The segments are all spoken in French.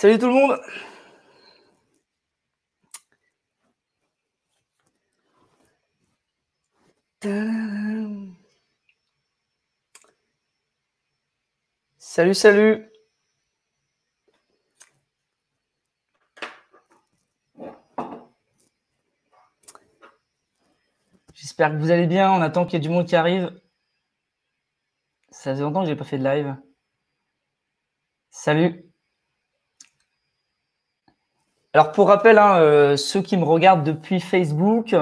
Salut tout le monde Salut, salut J'espère que vous allez bien. On attend qu'il y ait du monde qui arrive. Ça faisait longtemps que j'ai pas fait de live. Salut alors pour rappel, hein, euh, ceux qui me regardent depuis Facebook,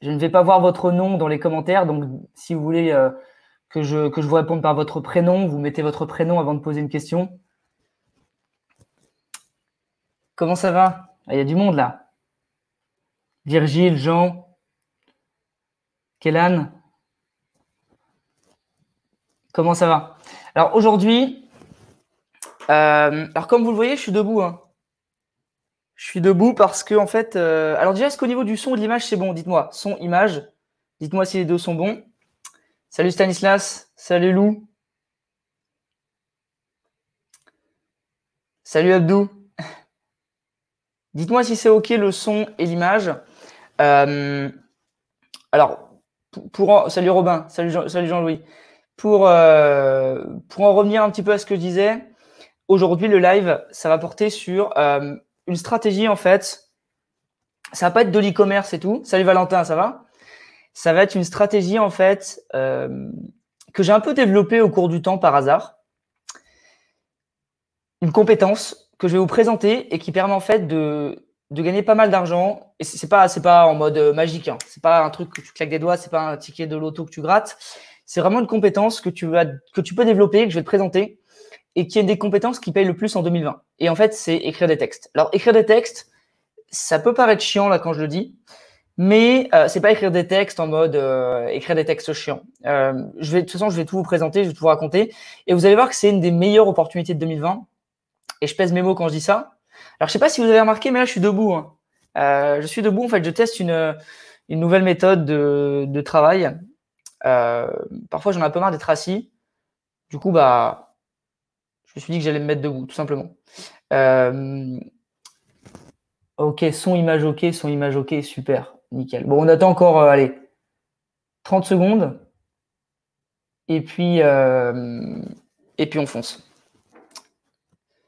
je ne vais pas voir votre nom dans les commentaires, donc si vous voulez euh, que, je, que je vous réponde par votre prénom, vous mettez votre prénom avant de poser une question. Comment ça va ah, Il y a du monde là. Virgile, Jean, Kélan. Comment ça va Alors aujourd'hui, euh, alors comme vous le voyez, je suis debout. Hein. Je suis debout parce que, en fait, euh, alors déjà, est-ce qu'au niveau du son et de l'image, c'est bon Dites-moi, son, image. Dites-moi si les deux sont bons. Salut Stanislas, salut Lou. Salut Abdou. Dites-moi si c'est OK le son et l'image. Euh, alors, pour, salut Robin, salut, Jean, salut Jean-Louis. Pour, euh, pour en revenir un petit peu à ce que je disais, aujourd'hui, le live, ça va porter sur une stratégie, en fait, ça va pas être de l'e-commerce et tout. Salut Valentin, ça va Ça va être une stratégie, en fait, euh, que j'ai un peu développée au cours du temps par hasard. Une compétence que je vais vous présenter et qui permet, en fait, de, gagner pas mal d'argent. Et c'est pas, c'est pas en mode euh, magique. Hein. C'est pas un truc que tu claques des doigts, c'est pas un ticket de loto que tu grattes. C'est vraiment une compétence que tu, vas, que tu peux développer, que je vais te présenter et qui est des compétences qui payent le plus en 2020. Et en fait, c'est écrire des textes. Alors, écrire des textes, ça peut paraître chiant là quand je le dis, mais euh, c'est pas écrire des textes en mode euh, écrire des textes chiants. Euh, je vais, de toute façon, je vais tout vous présenter, je vais tout vous raconter, et vous allez voir que c'est une des meilleures opportunités de 2020. Et je pèse mes mots quand je dis ça. Alors, je sais pas si vous avez remarqué, mais là, je suis debout. Hein. Euh, je suis debout. En fait, je teste une, une nouvelle méthode de, de travail. parfois, j'en ai un peu marre d'être assis. Du coup, bah, je me suis dit que j'allais me mettre debout, tout simplement. Euh, ok, son image ok, son image ok, super, nickel. Bon, on attend encore, euh, allez, 30 secondes. Et puis, euh, et puis on fonce.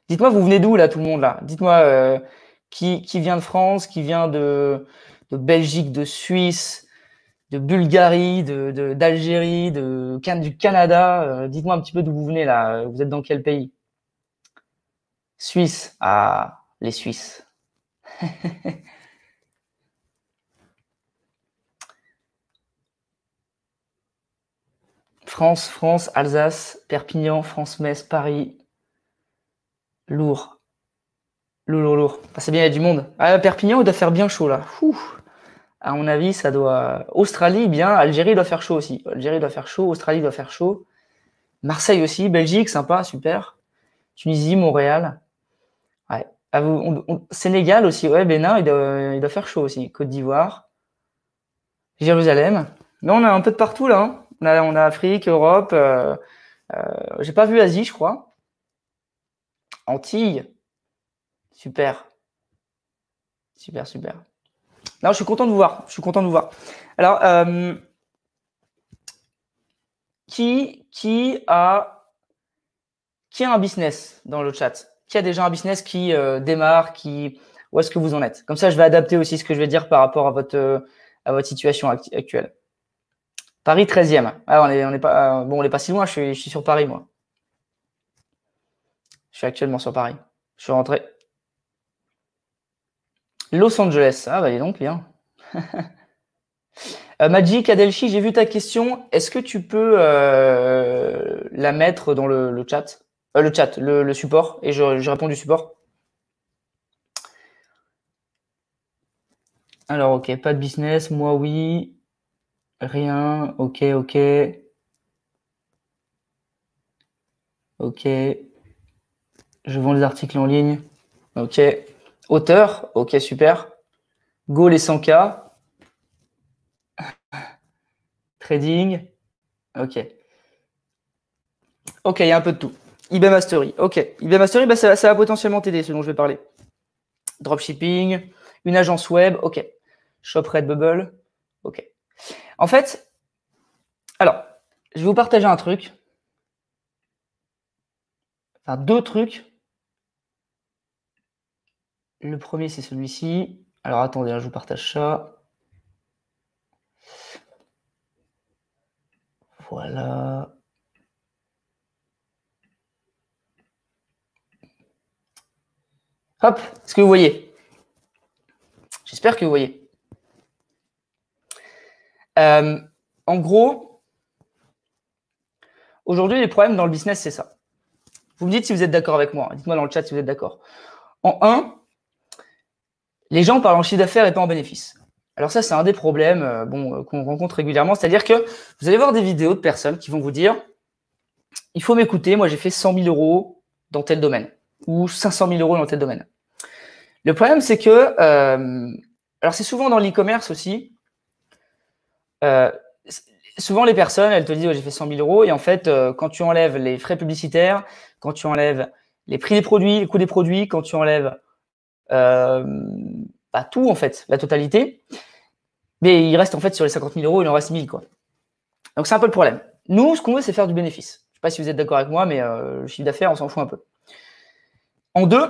Dites-moi, vous venez d'où là, tout le monde là Dites-moi qui, qui, vient de France, qui vient de, Belgique, de Suisse, de Bulgarie, d'Algérie, de, du Canada. Dites-moi un petit peu d'où vous venez là. Vous êtes dans quel pays Suisse. Ah, les Suisses. France, France, Alsace, Perpignan, France, Metz, Paris. Lourd. Lourd, lourd, lourd. Ah, c'est bien, il y a du monde. Ah, Perpignan, il doit faire bien chaud là. À mon avis, ça doit. Australie, bien. Algérie doit faire chaud aussi. Algérie doit faire chaud. Australie doit faire chaud. Marseille aussi. Belgique, sympa, super. Tunisie, Montréal. Ouais. Ah, Sénégal aussi, ouais, Bénin, il doit, faire chaud aussi. Côte d'Ivoire, Jérusalem. Non, on a un peu de partout là. Hein. On, a, Afrique, Europe. Euh, euh, J'ai pas vu Asie, je crois. Antilles. Super. Super, super. Non, je suis content de vous voir. Je suis content de vous voir. Alors, euh, qui, qui, a, qui a un business dans le chat qu'il y a déjà un business qui euh, démarre, qui où est-ce que vous en êtes. Comme ça, je vais adapter aussi ce que je vais dire par rapport à votre, euh, à votre situation actuelle. Paris 13e. Ah, on n'est pas, euh, bon, on pas si loin, je suis, sur Paris, moi. Je suis actuellement sur Paris. Je suis rentré. Los Angeles. Ah, bah, dis donc, bien. Magic Adelchi, j'ai vu ta question. Est-ce que tu peux la mettre dans le chat euh, le chat, le, support, et je, je réponds du support. Alors, ok, pas de business, moi oui. Rien, ok, ok. Ok. Je vends des articles en ligne. Ok. Auteur, ok, super. Go les 100K. Trading, ok. Ok, il y a un peu de tout eBay Mastery. OK. eBay Mastery, bah, ça, va potentiellement t'aider, ce dont je vais parler. Dropshipping, une agence web. OK. Shop Redbubble. OK. En fait, alors, je vais vous partager un truc. Enfin, deux trucs. Le premier, c'est celui-ci. Alors, attendez, hein, je vous partage ça. Voilà. Hop, est-ce que vous voyez J'espère que vous voyez. Euh, en gros, aujourd'hui, les problèmes dans le business, c'est ça. Vous me dites si vous êtes d'accord avec moi. Dites-moi dans le chat si vous êtes d'accord. En un, les gens parlent en chiffre d'affaires et pas en bénéfice. Alors ça, c'est un des problèmes euh, bon, euh, qu'on rencontre régulièrement. C'est-à-dire que vous allez voir des vidéos de personnes qui vont vous dire, il faut m'écouter, moi j'ai fait 100 000 euros dans tel domaine ou 500 000 euros dans tel domaine. Le problème, c'est que, euh, alors c'est souvent dans l'e-commerce aussi, euh, souvent les personnes, elles te disent, j'ai fait 100 000 euros, et en fait, euh, quand tu enlèves les frais publicitaires, quand tu enlèves les prix des produits, les coûts des produits, quand tu enlèves pas bah, tout, en fait, la totalité, mais il reste en fait sur les 50 000 euros, il en reste 1000, quoi. Donc c'est un peu le problème. Nous, ce qu'on veut, c'est faire du bénéfice. Je ne sais pas si vous êtes d'accord avec moi, mais le chiffre d'affaires, on s'en fout un peu. En deux,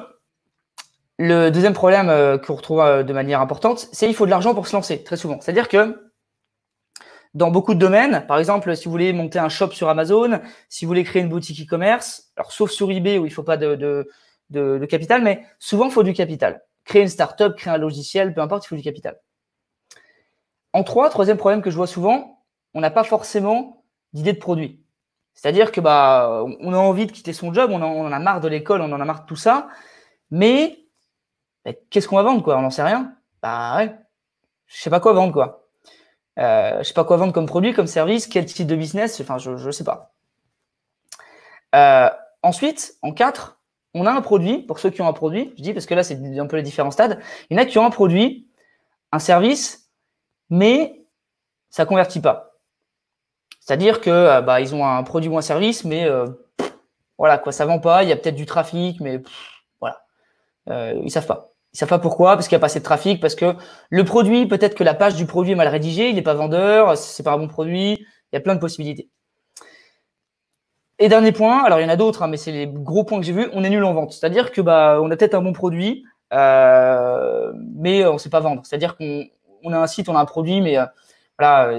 le deuxième problème euh, qu'on retrouve euh, de manière importante, c'est qu'il faut de l'argent pour se lancer, très souvent. C'est-à-dire que dans beaucoup de domaines, par exemple, si vous voulez monter un shop sur Amazon, si vous voulez créer une boutique e-commerce, alors sauf sur eBay où il ne faut pas de, de, capital, mais souvent il faut du capital. Créer une startup, créer un logiciel, peu importe, il faut du capital. En trois, troisième problème que je vois souvent, on n'a pas forcément d'idée de produit. C'est-à-dire que bah, on a envie de quitter son job, on, en a marre de l'école, on en a marre de tout ça, mais bah, qu'est-ce qu'on va vendre quoi On n'en sait rien. Bah ouais, je sais pas quoi vendre quoi. Euh, je sais pas quoi vendre comme produit, comme service, quel type de business, enfin je ne sais pas. Euh, ensuite, en 4, on a un produit, pour ceux qui ont un produit, je dis parce que là c'est un peu les différents stades, il y en a qui ont un produit, un service, mais ça ne convertit pas. C'est-à-dire que euh, bah, ils ont un produit ou un service, mais euh, voilà, quoi, ça vend pas, il y a peut-être du trafic, mais voilà. Euh, ils savent pas. Ils savent pas pourquoi, parce qu'il n'y a pas assez de trafic, parce que le produit, peut-être que la page du produit est mal rédigée, il n'est pas vendeur, c'est pas un bon produit, il y a plein de possibilités. Et dernier point, alors il y en a d'autres, hein, mais c'est les gros points que j'ai vus, on est nul en vente. C'est-à-dire que bah on a peut-être un bon produit, mais on ne sait pas vendre. C'est-à-dire qu'on a un site, on a un produit, mais voilà,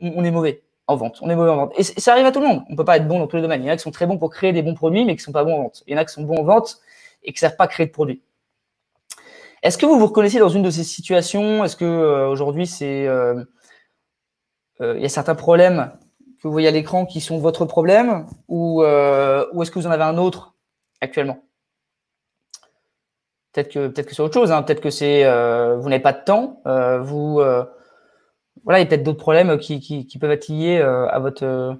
on, est mauvais en vente. On est mauvais en vente. Et ça arrive à tout le monde. On peut pas être bon dans tous les domaines. Il y en a qui sont très bons pour créer des bons produits, mais qui sont pas bons en vente. Il y en a qui sont bons en vente et qui savent pas créer de produits. Est-ce que vous vous reconnaissez dans une de ces situations Est-ce que euh, aujourd'hui c'est euh, euh, il y a certains problèmes que vous voyez à l'écran qui sont votre problème ou, est-ce que vous en avez un autre actuellement Peut-être que peut-être que c'est autre chose. Hein. peut-être que c'est vous n'avez pas de temps. vous voilà, il y a peut-être d'autres problèmes qui, peuvent être liés euh, à votre euh,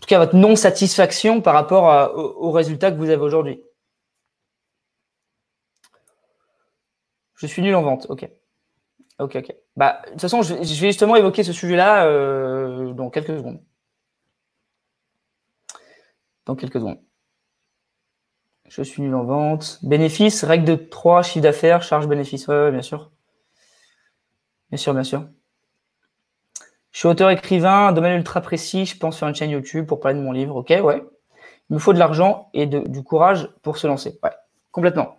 tout cas votre non-satisfaction par rapport aux, résultats que vous avez aujourd'hui. Je suis nul en vente, ok. Ok, ok. Bah, de toute façon, je, vais justement évoquer ce sujet-là euh, dans quelques secondes. Dans quelques secondes. Je suis nul en vente. Bénéfice, règle de 3, chiffre d'affaires, charge bénéfice. bien sûr. Bien sûr, bien sûr. Je suis auteur écrivain, domaine ultra précis, je pense sur une chaîne YouTube pour parler de mon livre. Ok, ouais. Il me faut de l'argent et du courage pour se lancer. Ouais, complètement.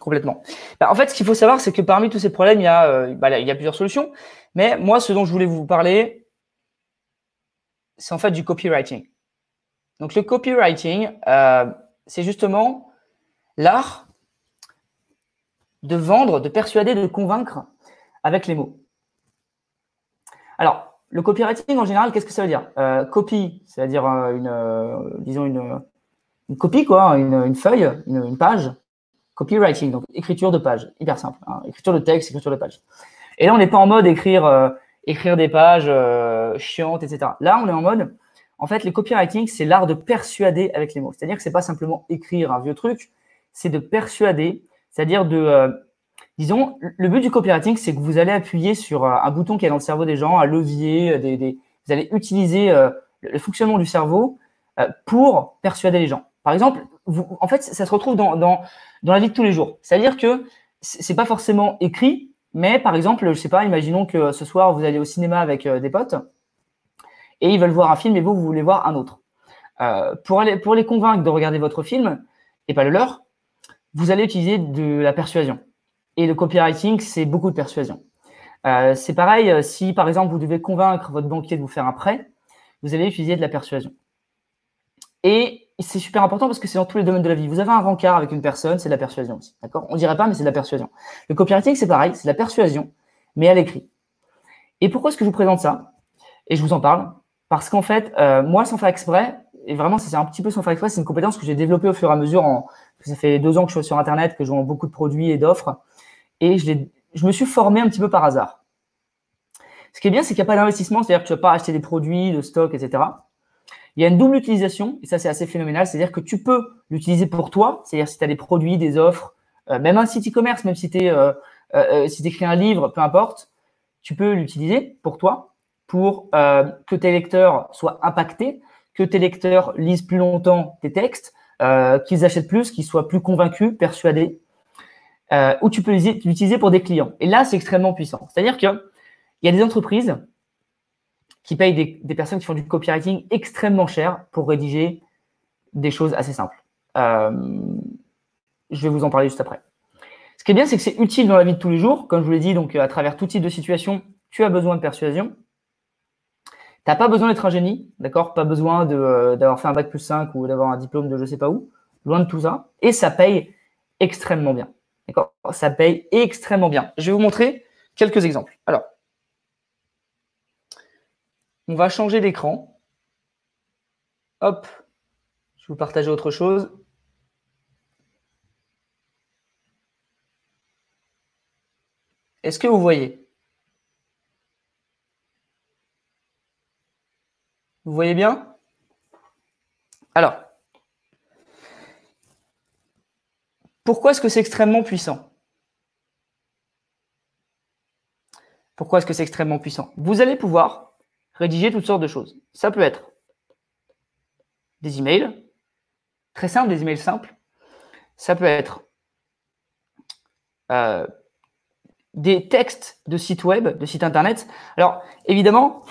Complètement. Bah, en fait, ce qu'il faut savoir, c'est que parmi tous ces problèmes, euh, bah, il y, a, plusieurs solutions. Mais moi, ce dont je voulais vous parler, c'est en fait du copywriting. Donc, le copywriting, euh, c'est justement l'art de vendre, de persuader, de convaincre avec les mots. Alors, le copywriting en général, qu'est-ce que ça veut dire euh, Copy, c'est-à-dire euh, une, euh, disons une, copie, quoi, une, feuille, une, page. Copywriting, donc écriture de page, hyper simple. Hein. écriture de texte, écriture de page. Et là, on n'est pas en mode écrire, écrire des pages chiantes, etc. Là, on est en mode, en fait, le copywriting, c'est l'art de persuader avec les mots. C'est-à-dire que ce n'est pas simplement écrire un vieux truc, c'est de persuader, c'est-à-dire de disons, le but du copywriting, c'est que vous allez appuyer sur euh, un bouton qui est dans le cerveau des gens, un levier, euh, des, vous allez utiliser euh, le fonctionnement du cerveau pour persuader les gens. Par exemple, vous, en fait, ça se retrouve dans, dans, dans la vie de tous les jours. C'est-à-dire que c'est pas forcément écrit, mais par exemple, je sais pas, imaginons que ce soir, vous allez au cinéma avec des potes et ils veulent voir un film et vous, vous voulez voir un autre. pour, aller, pour les convaincre de regarder votre film et pas le leur, vous allez utiliser de la persuasion. Et le copywriting, c'est beaucoup de persuasion. Euh, c'est pareil, euh, si par exemple vous devez convaincre votre banquier de vous faire un prêt, vous allez utiliser de la persuasion. Et c'est super important parce que c'est dans tous les domaines de la vie. Vous avez un rencard avec une personne, c'est de la persuasion aussi. D'accord On dirait pas, mais c'est de la persuasion. Le copywriting, c'est pareil, c'est de la persuasion, mais à l'écrit. Et pourquoi est-ce que je vous présente ça Et je vous en parle. Parce qu'en fait, euh, moi, sans faire exprès, et vraiment, c'est un petit peu sans faire exprès, c'est une compétence que j'ai développée au fur et à mesure. ça fait deux ans que je suis sur Internet, que je vends beaucoup de produits et d'offres et je, je me suis formé un petit peu par hasard. Ce qui est bien, c'est qu'il n'y a pas d'investissement, c'est-à-dire que tu ne vas pas acheter des produits, de stock, etc. Il y a une double utilisation, et ça c'est assez phénoménal, c'est-à-dire que tu peux l'utiliser pour toi, c'est-à-dire si tu as des produits, des offres, euh, même un site e-commerce, même si tu euh, euh, si écris un livre, peu importe, tu peux l'utiliser pour toi, pour que tes lecteurs soient impactés, que tes lecteurs lisent plus longtemps tes textes, qu'ils achètent plus, qu'ils soient plus convaincus, persuadés, euh, ou tu peux l'utiliser pour des clients. Et là, c'est extrêmement puissant. C'est-à-dire il y a des entreprises qui payent des, personnes qui font du copywriting extrêmement cher pour rédiger des choses assez simples. Euh, je vais vous en parler juste après. Ce qui est bien, c'est que c'est utile dans la vie de tous les jours. Comme je vous l'ai dit, donc euh, à travers tout type de situation, tu as besoin de persuasion. Tu n'as pas besoin d'être un génie, d'accord Pas besoin euh, d'avoir fait un bac plus 5 ou d'avoir un diplôme de je sais pas où. Loin de tout ça. Et ça paye extrêmement bien. D'accord Ça paye extrêmement bien. Je vais vous montrer quelques exemples. Alors, on va changer d'écran. Hop, je vais vous partager autre chose. Est-ce que vous voyez Vous voyez bien Alors, Pourquoi est-ce que c'est extrêmement puissant Pourquoi est-ce que c'est extrêmement puissant Vous allez pouvoir rédiger toutes sortes de choses. Ça peut être des emails, très simples, des emails simples. Ça peut être euh, des textes de sites web, de sites internet. Alors, évidemment,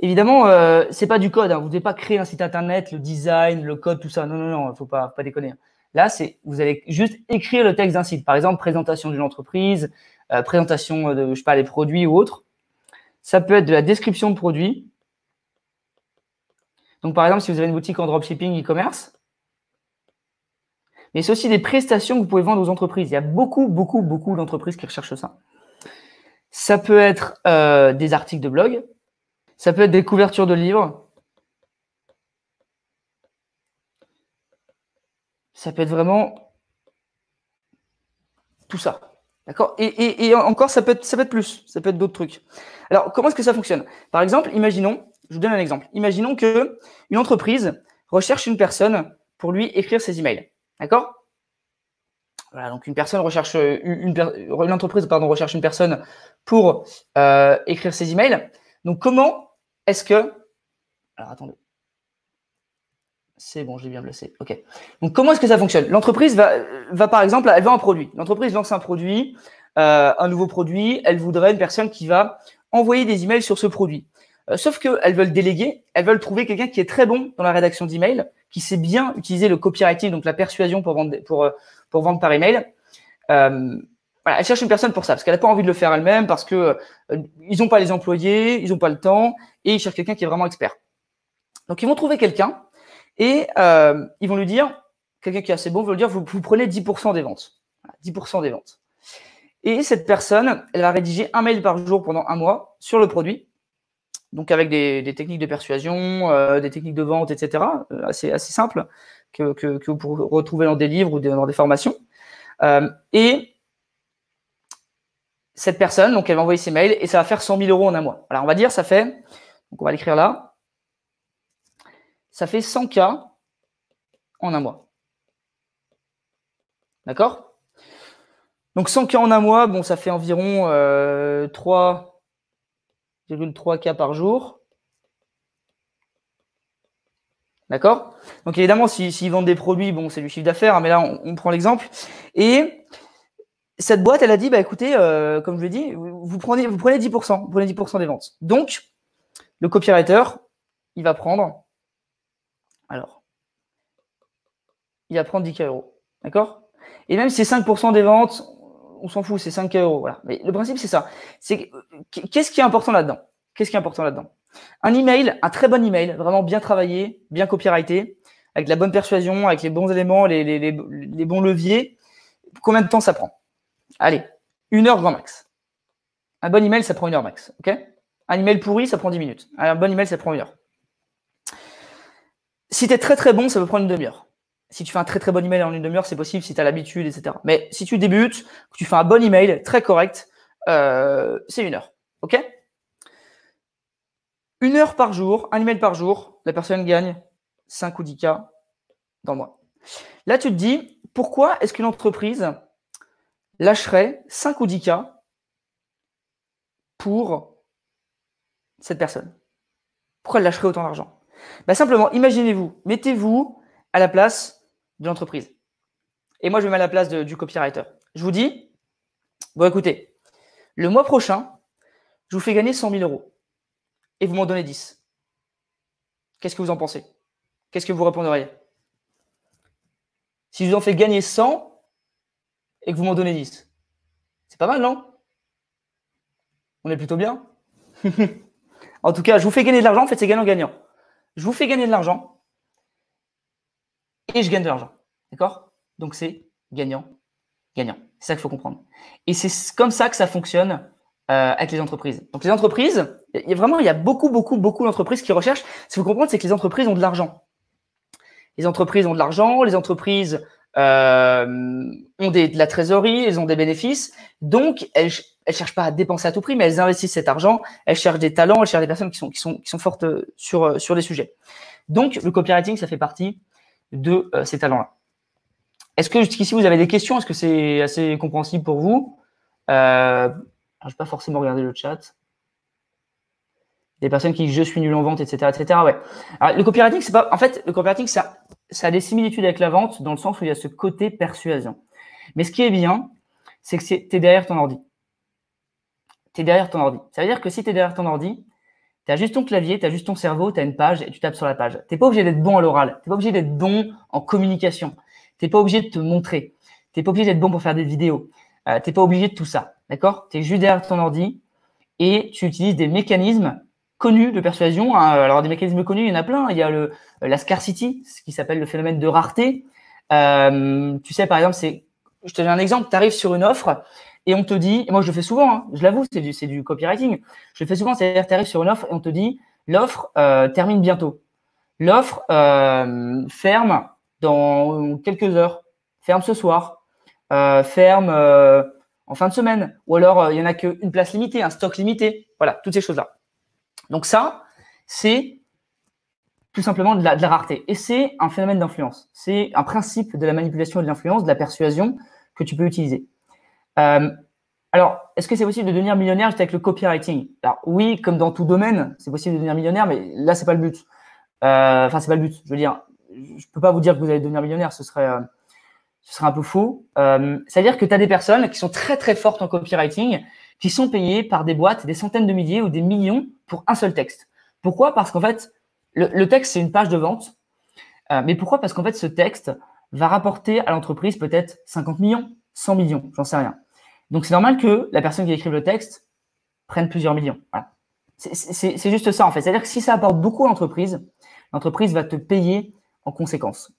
évidemment, euh, c'est pas du code. Hein. Vous ne devez pas créer un site internet, le design, le code, tout ça. Non, non, non, il ne faut pas déconner. Hein. Là, c'est vous allez juste écrire le texte d'un site. Par exemple, présentation d'une entreprise, euh, présentation euh, de, je pas, produits ou autre. Ça peut être de la description de produits. Donc, par exemple, si vous avez une boutique en dropshipping e-commerce, mais c'est aussi des prestations que vous pouvez vendre aux entreprises. Il y a beaucoup, beaucoup, beaucoup d'entreprises qui recherchent ça. Ça peut être euh, des articles de blog, ça peut être des couvertures de livres, ça peut être vraiment tout ça. D'accord et, encore, ça peut, être, plus, ça peut être d'autres trucs. Alors, comment est-ce que ça fonctionne Par exemple, imaginons, je vous donne un exemple. Imaginons que une entreprise recherche une personne pour lui écrire ses emails. D'accord voilà, donc une personne recherche euh, une, entreprise pardon recherche une personne pour euh, écrire ses emails. Donc comment est-ce que alors attendez c'est bon, j'ai bien blessé. OK. Donc, comment est-ce que ça fonctionne L'entreprise va, va, par exemple, elle vend un produit. L'entreprise lance un produit, euh, un nouveau produit. Elle voudrait une personne qui va envoyer des emails sur ce produit. Euh, sauf que veut veulent déléguer. Elles veulent trouver quelqu'un qui est très bon dans la rédaction d'emails, qui sait bien utiliser le copywriting, donc la persuasion pour vendre, pour, pour vendre par email. Euh, voilà, elle cherche une personne pour ça, parce qu'elle n'a pas envie de le faire elle-même, parce que euh, ils n'ont pas les employés, ils n'ont pas le temps, et ils cherchent quelqu'un qui est vraiment expert. Donc ils vont trouver quelqu'un et euh, ils vont lui dire, quelqu'un qui est assez bon va lui dire, vous, prenez 10% des ventes. 10% des ventes. Et cette personne, elle va rédiger un mail par jour pendant un mois sur le produit, donc avec des, techniques de persuasion, euh, des techniques de vente, etc. Euh, assez, assez simples que, que, vous pourrez retrouver dans des livres ou dans des formations. et cette personne, donc elle va envoyer ses mails et ça va faire 100 000 euros en un mois. Alors on va dire, ça fait, donc on va l'écrire là, ça fait 100K en un mois. D'accord Donc 100K en un mois, bon, ça fait environ 3,3K euh, par jour. D'accord Donc évidemment, s'ils si, vendent des produits, bon, c'est du chiffre d'affaires, hein, mais là, on, prend l'exemple. Et cette boîte, elle a dit, bah écoutez, euh, comme je l'ai dit, prenez, vous prenez 10%, vous prenez 10% des ventes. Donc, le copywriter, il va prendre alors, il apprend prendre 10K euros. D'accord Et même si c'est 5% des ventes, on s'en fout, c'est 5K euros. Voilà. Mais le principe, c'est ça. C'est euh, Qu'est-ce qui est important là-dedans Qu'est-ce qui est important là-dedans Un email, un très bon email, vraiment bien travaillé, bien copyrighté, avec la bonne persuasion, avec les bons éléments, les, bons leviers. Combien de temps ça prend Allez, une heure grand max. Un bon email, ça prend une heure max. ok un email pourri, ça prend 10 minutes. Un bon email, ça prend une heure. Si tu es très très bon, ça peut prendre une demi-heure. Si tu fais un très très bon email en une demi-heure, c'est possible si tu as l'habitude, etc. Mais si tu débutes, que tu fais un bon email très correct, euh, c'est une heure. OK Une heure par jour, un email par jour, la personne gagne 5 ou 10 cas dans le mois. Là, tu te dis, pourquoi est-ce qu'une entreprise lâcherait 5 ou 10 cas pour cette personne Pourquoi elle lâcherait autant d'argent bah, simplement, imaginez-vous, mettez-vous à la place de l'entreprise. Et moi, je vais mettre à la place du copywriter. Je vous dis, bon, écoutez, le mois prochain, je vous fais gagner 100 000 euros et vous m'en donnez 10. Qu'est-ce que vous en pensez Qu'est-ce que vous répondriez Si je vous en fais gagner 100 et que vous m'en donnez 10, c'est pas mal, non On est plutôt bien. en tout cas, je vous fais gagner de l'argent, en fait, c'est gagnant-gagnant je vous fais gagner de l'argent et je gagne de l'argent. D'accord Donc c'est gagnant, gagnant. C'est ça qu'il faut comprendre. Et c'est comme ça que ça fonctionne euh, avec les entreprises. Donc les entreprises, vraiment, il y a beaucoup, beaucoup, beaucoup d'entreprises qui recherchent. Ce qu'il faut comprendre, c'est que les entreprises ont de l'argent. Les entreprises ont de l'argent, les entreprises euh, ont de la trésorerie, elles ont des bénéfices. Donc, elles, elles cherchent pas à dépenser à tout prix, mais elles investissent cet argent, elles cherchent des talents, elles cherchent des personnes qui sont, qui sont, fortes euh, sur, euh, sur les sujets. Donc, le copywriting, ça fait partie de euh, ces talents-là. Est-ce que jusqu'ici, vous avez des questions Est-ce que c'est assez compréhensible pour vous Je ne vais pas forcément regarder le chat. Les personnes qui disent « je suis nul en vente, etc. etc. Ouais. le copywriting, c'est pas. En fait, le copywriting, ça, ça a des similitudes avec la vente dans le sens où il y a ce côté persuasion. Mais ce qui est bien, c'est que tu es derrière ton ordi tu es derrière ton ordi. Ça veut dire que si tu es derrière ton ordi, tu as juste ton clavier, tu as juste ton cerveau, tu as une page et tu tapes sur la page. Tu n'es pas obligé d'être bon à l'oral, tu n'es pas obligé d'être bon en communication, tu n'es pas obligé de te montrer, tu n'es pas obligé d'être bon pour faire des vidéos, euh, T'es tu n'es pas obligé de tout ça. D'accord Tu es juste derrière ton ordi et tu utilises des mécanismes connus de persuasion. Hein, alors, des mécanismes connus, il y en a plein. Il y a le, euh, la scarcity, ce qui s'appelle le phénomène de rareté. Euh, tu sais, par exemple, c'est, je te donne un exemple, tu arrives sur une offre, et on te dit, moi je le fais souvent, hein, je l'avoue, c'est du, copywriting, je le fais souvent, c'est-à-dire tu arrives sur une offre et on te dit, l'offre euh, termine bientôt. L'offre euh, ferme dans quelques heures, ferme ce soir, euh, ferme en fin de semaine, ou alors il n'y en a qu'une place limitée, un stock limité, voilà, toutes ces choses-là. Donc ça, c'est tout simplement de la, de la rareté. Et c'est un phénomène d'influence. C'est un principe de la manipulation et de l'influence, de la persuasion que tu peux utiliser. Euh, alors, est-ce que c'est possible de devenir millionnaire juste avec le copywriting Alors oui, comme dans tout domaine, c'est possible de devenir millionnaire, mais là, c'est pas le but. Euh, enfin, c'est pas le but. Je veux dire, je peux pas vous dire que vous allez devenir millionnaire, ce serait, euh, ce serait un peu faux. C'est-à-dire que tu as des personnes qui sont très très fortes en copywriting, qui sont payées par des boîtes, des centaines de milliers ou des millions pour un seul texte. Pourquoi Parce qu'en fait, le, texte, c'est une page de vente. mais pourquoi Parce qu'en fait, ce texte va rapporter à l'entreprise peut-être 50 millions, 100 millions, j'en sais rien. Donc c'est normal que la personne qui écrive le texte prenne plusieurs millions. C'est juste ça en fait. C'est-à-dire que si ça apporte beaucoup à l'entreprise, l'entreprise va te payer en conséquence.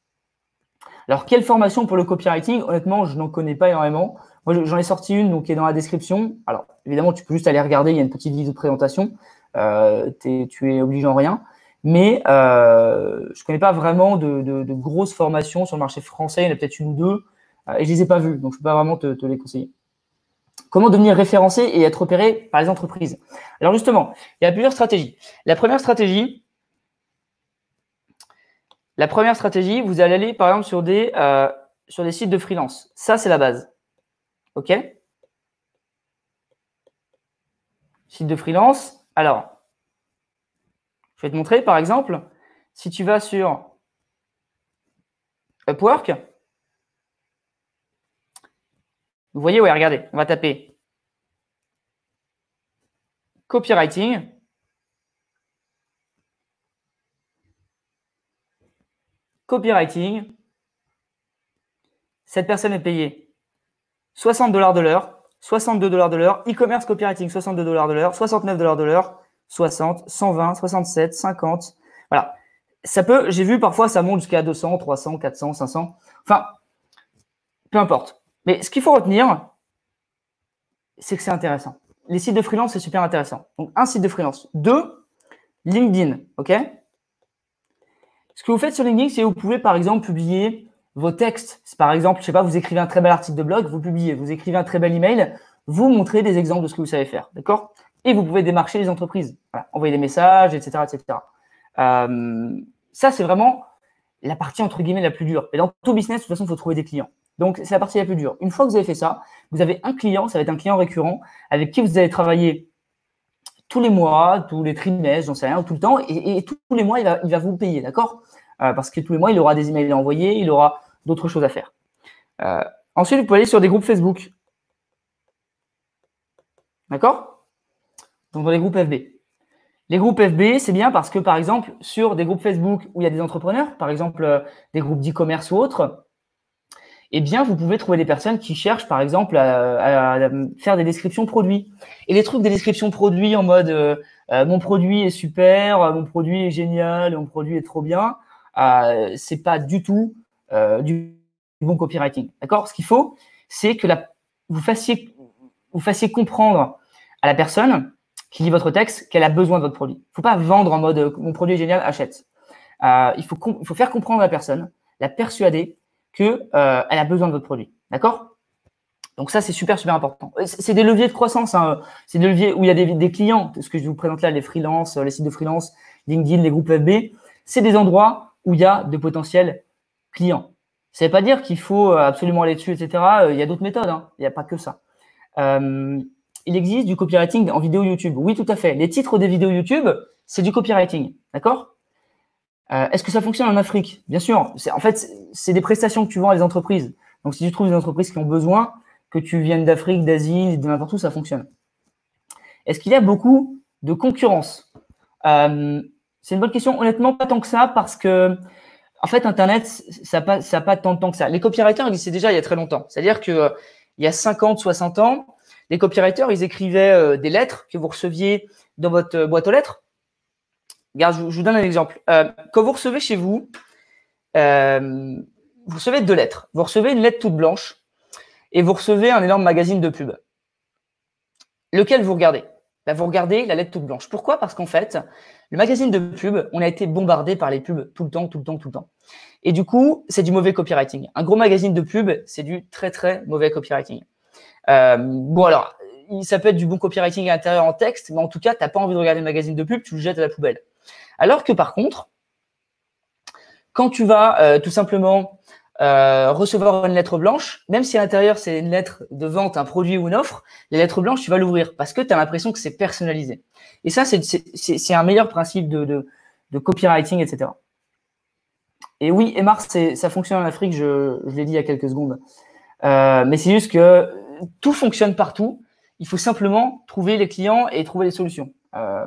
Alors, quelle formation pour le copywriting Honnêtement, je n'en connais pas énormément. Moi, j'en ai sorti une donc, qui est dans la description. Alors, évidemment, tu peux juste aller regarder, il y a une petite liste de présentation. Euh, tu es obligé en rien. Mais euh, je ne connais pas vraiment de, grosses formations sur le marché français. Il y en a peut-être une ou deux. Euh, et je ne les ai pas vues, donc je ne peux pas vraiment te les conseiller. Comment devenir référencé et être opéré par les entreprises Alors justement, il y a plusieurs stratégies. La première stratégie, la première stratégie, vous allez aller par exemple sur des, euh, sur des sites de freelance. Ça, c'est la base. OK Site de freelance. Alors, je vais te montrer par exemple, si tu vas sur Upwork, Vous voyez, ouais, regardez, on va taper copywriting. Copywriting. Cette personne est payée 60 dollars de l'heure, 62 dollars de l'heure, e-commerce copywriting 62 dollars de l'heure, 69 dollars de l'heure, 60, 120, 67, 50. Voilà. Ça peut, j'ai vu parfois ça monte jusqu'à 200, 300, 400, 500. Enfin, peu importe. Mais ce qu'il faut retenir, c'est que c'est intéressant. Les sites de freelance, c'est super intéressant. Donc, un site de freelance. Deux, LinkedIn. OK Ce que vous faites sur LinkedIn, c'est que vous pouvez, par exemple, publier vos textes. Par exemple, je sais pas, vous écrivez un très bel article de blog, vous publiez, vous écrivez un très bel email, vous montrez des exemples de ce que vous savez faire. D'accord Et vous pouvez démarcher les entreprises. envoyer des messages, etc. etc. Euh, ça, c'est vraiment la partie entre guillemets la plus dure. Et dans tout business, de toute façon, il faut trouver des clients. Donc, c'est la partie la plus dure. Une fois que vous avez fait ça, vous avez un client, ça va être un client récurrent avec qui vous allez travailler tous les mois, tous les trimestres, j'en sais rien, tout le temps. Et, tous les mois, il va, vous payer, d'accord euh, Parce que tous les mois, il aura des emails à envoyer, il aura d'autres choses à faire. Euh, ensuite, vous pouvez aller sur des groupes Facebook. D'accord Donc, dans les groupes FB. Les groupes FB, c'est bien parce que, par exemple, sur des groupes Facebook où il y a des entrepreneurs, par exemple, euh, des groupes d'e-commerce ou autres, eh bien, vous pouvez trouver des personnes qui cherchent, par exemple, à, faire des descriptions produits. Et les trucs des descriptions produits en mode euh, euh, mon produit est super, euh, mon produit est génial, mon produit est trop bien, c'est pas du tout du bon copywriting. D'accord Ce qu'il faut, c'est que vous, fassiez, vous fassiez comprendre à la personne qui lit votre texte qu'elle a besoin de votre produit. Il ne faut pas vendre en mode mon produit est génial, achète. il faut, il faut faire comprendre à la personne, la persuader qu'elle euh, a besoin de votre produit. D'accord donc ça, c'est super, super important. Euh, c'est des leviers de croissance. Hein, euh, c'est des leviers où il y a des, clients. Ce que je vous présente là, les freelances, les sites de freelance, LinkedIn, les groupes FB, c'est des endroits où il y a de potentiels clients. Ça ne veut pas dire qu'il faut absolument aller dessus, etc. Il y a d'autres méthodes. Hein. Il n'y a pas que ça. il existe du copywriting en vidéo YouTube. Oui, tout à fait. Les titres des vidéos YouTube, c'est du copywriting. D'accord euh, est-ce que ça fonctionne en Afrique Bien sûr. En fait, c'est des prestations que tu vends à des entreprises. Donc, si tu trouves des entreprises qui ont besoin, que tu viennes d'Afrique, d'Asie, de n'importe où, ça fonctionne. Est-ce qu'il y a beaucoup de concurrence euh, C'est une bonne question. Honnêtement, pas tant que ça, parce que, en fait, Internet, ça n'a pas, pas tant de temps que ça. Les copywriters existaient déjà il y a très longtemps. C'est-à-dire qu'il y a 50, 60 ans, les copywriters, ils écrivaient euh, des lettres que vous receviez dans votre boîte aux lettres je, vous donne un exemple. Euh, quand vous recevez chez vous, euh, vous recevez deux lettres. Vous recevez une lettre toute blanche et vous recevez un énorme magazine de pub. Lequel vous regardez ben, Vous regardez la lettre toute blanche. Pourquoi Parce qu'en fait, le magazine de pub, on a été bombardé par les pubs tout le temps, tout le temps, tout le temps. Et du coup, c'est du mauvais copywriting. Un gros magazine de pub, c'est du très, très mauvais copywriting. Euh, bon, alors, ça peut être du bon copywriting à l'intérieur en texte, mais en tout cas, tu n'as pas envie de regarder le magazine de pub, tu le jettes à la poubelle. Alors que par contre, quand tu vas euh, tout simplement euh, recevoir une lettre blanche, même si à l'intérieur c'est une lettre de vente, un produit ou une offre, les lettres blanches, tu vas l'ouvrir parce que tu as l'impression que c'est personnalisé. Et ça, c'est un meilleur principe de, copywriting, etc. Et oui, Mars, ça fonctionne en Afrique, je, l'ai dit il y a quelques secondes. Euh, mais c'est juste que tout fonctionne partout. Il faut simplement trouver les clients et trouver les solutions. Euh,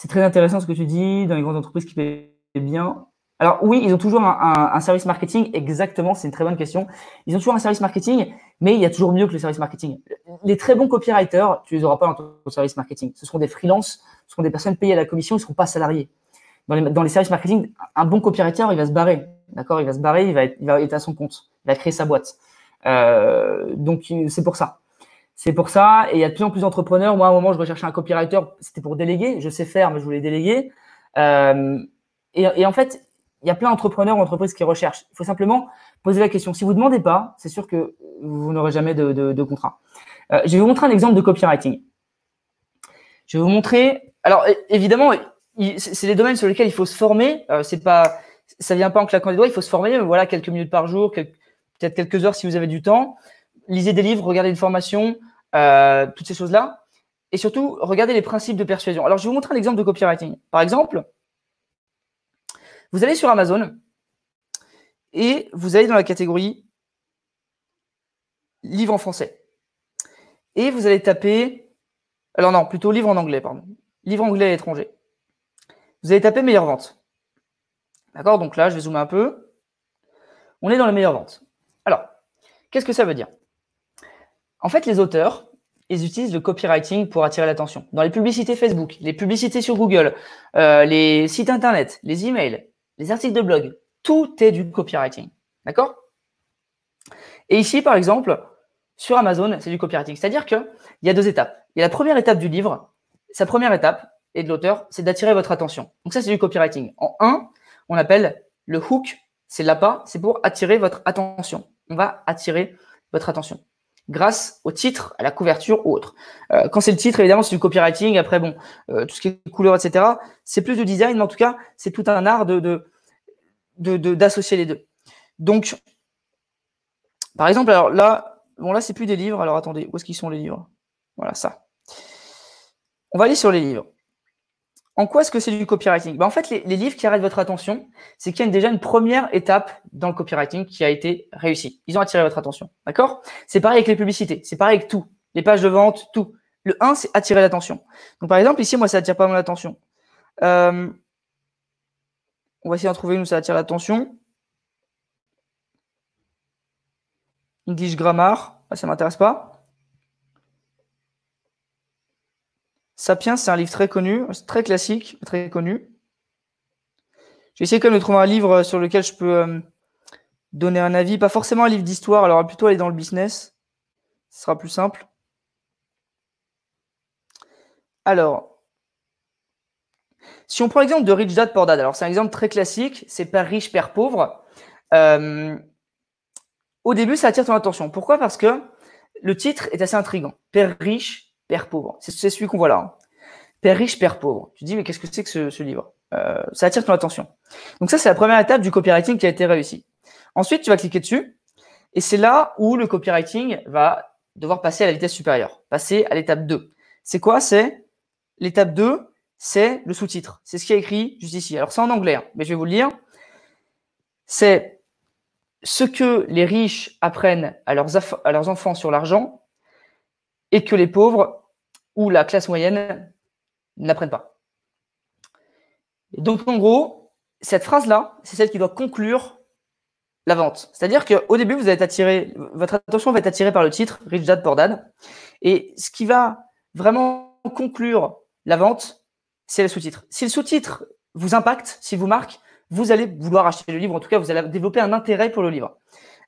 c'est très intéressant ce que tu dis dans les grandes entreprises qui paient bien. Alors oui, ils ont toujours un, service marketing, exactement, c'est une très bonne question. Ils ont toujours un service marketing, mais il y a toujours mieux que le service marketing. Les très bons copywriters, tu les auras pas dans ton service marketing. Ce seront des freelances, ce seront des personnes payées à la commission, ils ne seront pas salariés. Dans les, dans services marketing, un bon copywriter, il va se barrer. D'accord Il va se barrer, il va, être, il va être à son compte, il va créer sa boîte. Euh, donc, c'est pour ça. C'est pour ça, et il y a de plus en plus d'entrepreneurs. Moi, à un moment, je recherchais un copywriter, c'était pour déléguer. Je sais faire, mais je voulais déléguer. Euh, et, en fait, il y a plein d'entrepreneurs ou qui recherchent. Il faut simplement poser la question. Si vous ne demandez pas, c'est sûr que vous n'aurez jamais de, contrat. Euh, je vais vous montrer un exemple de copywriting. Je vais vous montrer. Alors, évidemment, c'est des domaines sur lesquels il faut se former. Euh, c'est pas, ça vient pas en claquant les doigts. Il faut se former. voilà, quelques minutes par jour, peut-être quelques heures si vous avez du temps lisez des livres, regardez une formation, euh, toutes ces choses-là. Et surtout, regardez les principes de persuasion. Alors, je vais vous montrer un exemple de copywriting. Par exemple, vous allez sur Amazon et vous allez dans la catégorie livre en français. Et vous allez taper, alors non, plutôt livre en anglais, pardon. Livre anglais à l'étranger. Vous allez taper meilleure vente. D'accord Donc là, je vais zoomer un peu. On est dans les meilleures ventes. Alors, qu'est-ce que ça veut dire en fait, les auteurs, ils utilisent le copywriting pour attirer l'attention. Dans les publicités Facebook, les publicités sur Google, euh, les sites internet, les emails, les articles de blog, tout est du copywriting. D'accord Et ici, par exemple, sur Amazon, c'est du copywriting. C'est-à-dire qu'il y a deux étapes. Il y a la première étape du livre. Sa première étape, et de l'auteur, c'est d'attirer votre attention. Donc ça, c'est du copywriting. En un, on appelle le hook, c'est l'appât, c'est pour attirer votre attention. On va attirer votre attention grâce au titre, à la couverture ou autre. Euh, quand c'est le titre, évidemment, c'est du copywriting. Après, bon, euh, tout ce qui est couleur, etc. C'est plus du design, mais en tout cas, c'est tout un art de, de, de, d'associer les deux. Donc, par exemple, alors là, bon là, c'est plus des livres. Alors attendez, où est-ce qu'ils sont les livres Voilà ça. On va aller sur les livres. En quoi est-ce que c'est du copywriting ben En fait, les, livres qui arrêtent votre attention, c'est qu'il y a déjà une première étape dans le copywriting qui a été réussie. Ils ont attiré votre attention. D'accord C'est pareil avec les publicités, c'est pareil avec tout. Les pages de vente, tout. Le 1, c'est attirer l'attention. Donc par exemple, ici, moi, ça attire pas mon attention. Euh, on va essayer d'en trouver une où ça attire l'attention. English grammar, ah, ça m'intéresse pas. Sapiens, c'est un livre très connu, très classique, très connu. J'ai essayé quand même de trouver un livre sur lequel je peux euh, donner un avis. Pas forcément un livre d'histoire, alors plutôt aller dans le business. Ce sera plus simple. Alors, si on prend l'exemple de Rich Dad Poor Dad, alors c'est un exemple très classique, c'est père riche, père pauvre. Euh, au début, ça attire ton attention. Pourquoi Parce que le titre est assez intrigant. Père riche, Père pauvre. C'est celui qu'on voit là. Hein. Père riche, père pauvre. Tu te dis, mais qu'est-ce que c'est que ce, livre euh, Ça attire ton attention. Donc ça, c'est la première étape du copywriting qui a été réussi. Ensuite, tu vas cliquer dessus. Et c'est là où le copywriting va devoir passer à la vitesse supérieure, passer à l'étape 2. C'est quoi C'est l'étape 2, c'est le sous-titre. C'est ce qui est écrit juste ici. Alors c'est en anglais, hein, mais je vais vous le lire. C'est ce que les riches apprennent à leurs, à leurs enfants sur l'argent et que les pauvres où la classe moyenne n'apprenne pas. donc, en gros, cette phrase-là, c'est celle qui doit conclure la vente. C'est-à-dire qu'au début, vous allez attiré, votre attention va être attirée par le titre Rich Dad Poor Dad. Et ce qui va vraiment conclure la vente, c'est le sous-titre. Si le sous-titre vous impacte, s'il vous marque, vous allez vouloir acheter le livre. En tout cas, vous allez développer un intérêt pour le livre.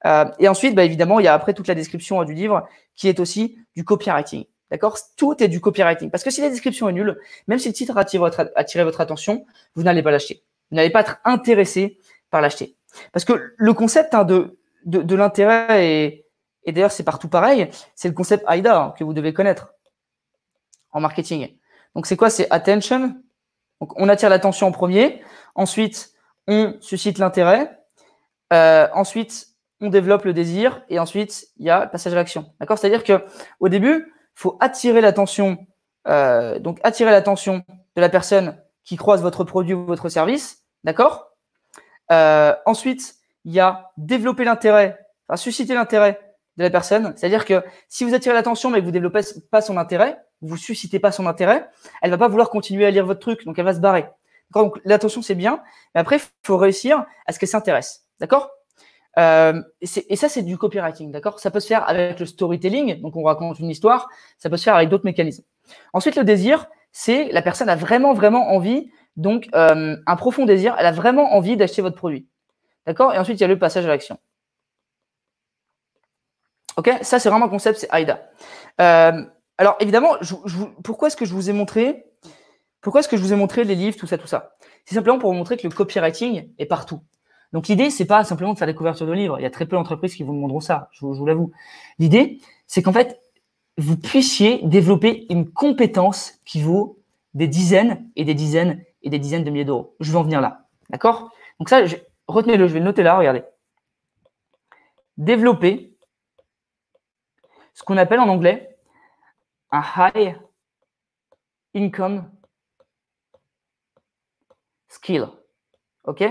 Euh, et ensuite, bah, évidemment, il y a après toute la description hein, du livre qui est aussi du copywriting. D'accord Tout est du copywriting. Parce que si la description est nulle, même si le titre attire votre, votre attention, vous n'allez pas l'acheter. Vous n'allez pas être intéressé par l'acheter. Parce que le concept hein, de, de, l'intérêt, et, d'ailleurs c'est partout pareil, c'est le concept AIDA hein, que vous devez connaître en marketing. Donc c'est quoi C'est attention. Donc on attire l'attention en premier. Ensuite, on suscite l'intérêt. Euh, ensuite, on développe le désir. Et ensuite, il y a le passage à l'action. D'accord C'est-à-dire qu'au début, faut attirer l'attention, euh, donc attirer l'attention de la personne qui croise votre produit ou votre service, d'accord euh, Ensuite, il y a développer l'intérêt, enfin susciter l'intérêt de la personne. C'est-à-dire que si vous attirez l'attention mais que vous développez pas son intérêt, vous suscitez pas son intérêt, elle va pas vouloir continuer à lire votre truc, donc elle va se barrer. Donc l'attention c'est bien, mais après il faut réussir à ce qu'elle s'intéresse, d'accord euh, et, ça, c'est du copywriting, d'accord Ça peut se faire avec le storytelling, donc on raconte une histoire, ça peut se faire avec d'autres mécanismes. Ensuite, le désir, c'est la personne a vraiment, vraiment envie, donc euh, un profond désir, elle a vraiment envie d'acheter votre produit, d'accord Et ensuite, il y a le passage à l'action. Ok Ça, c'est vraiment un concept, c'est AIDA. Euh, alors, évidemment, pourquoi est-ce que je vous ai montré pourquoi est-ce que je vous ai montré les livres, tout ça, tout ça C'est simplement pour vous montrer que le copywriting est partout. Donc l'idée, c'est pas simplement de faire des couvertures de livres. Il y a très peu d'entreprises qui vous demanderont ça, je, vous, l'avoue. L'idée, c'est qu'en fait, vous puissiez développer une compétence qui vaut des dizaines et des dizaines et des dizaines de milliers d'euros. Je vais en venir là. D'accord Donc ça, retenez-le, je vais le noter là, regardez. Développer ce qu'on appelle en anglais un high income skill. OK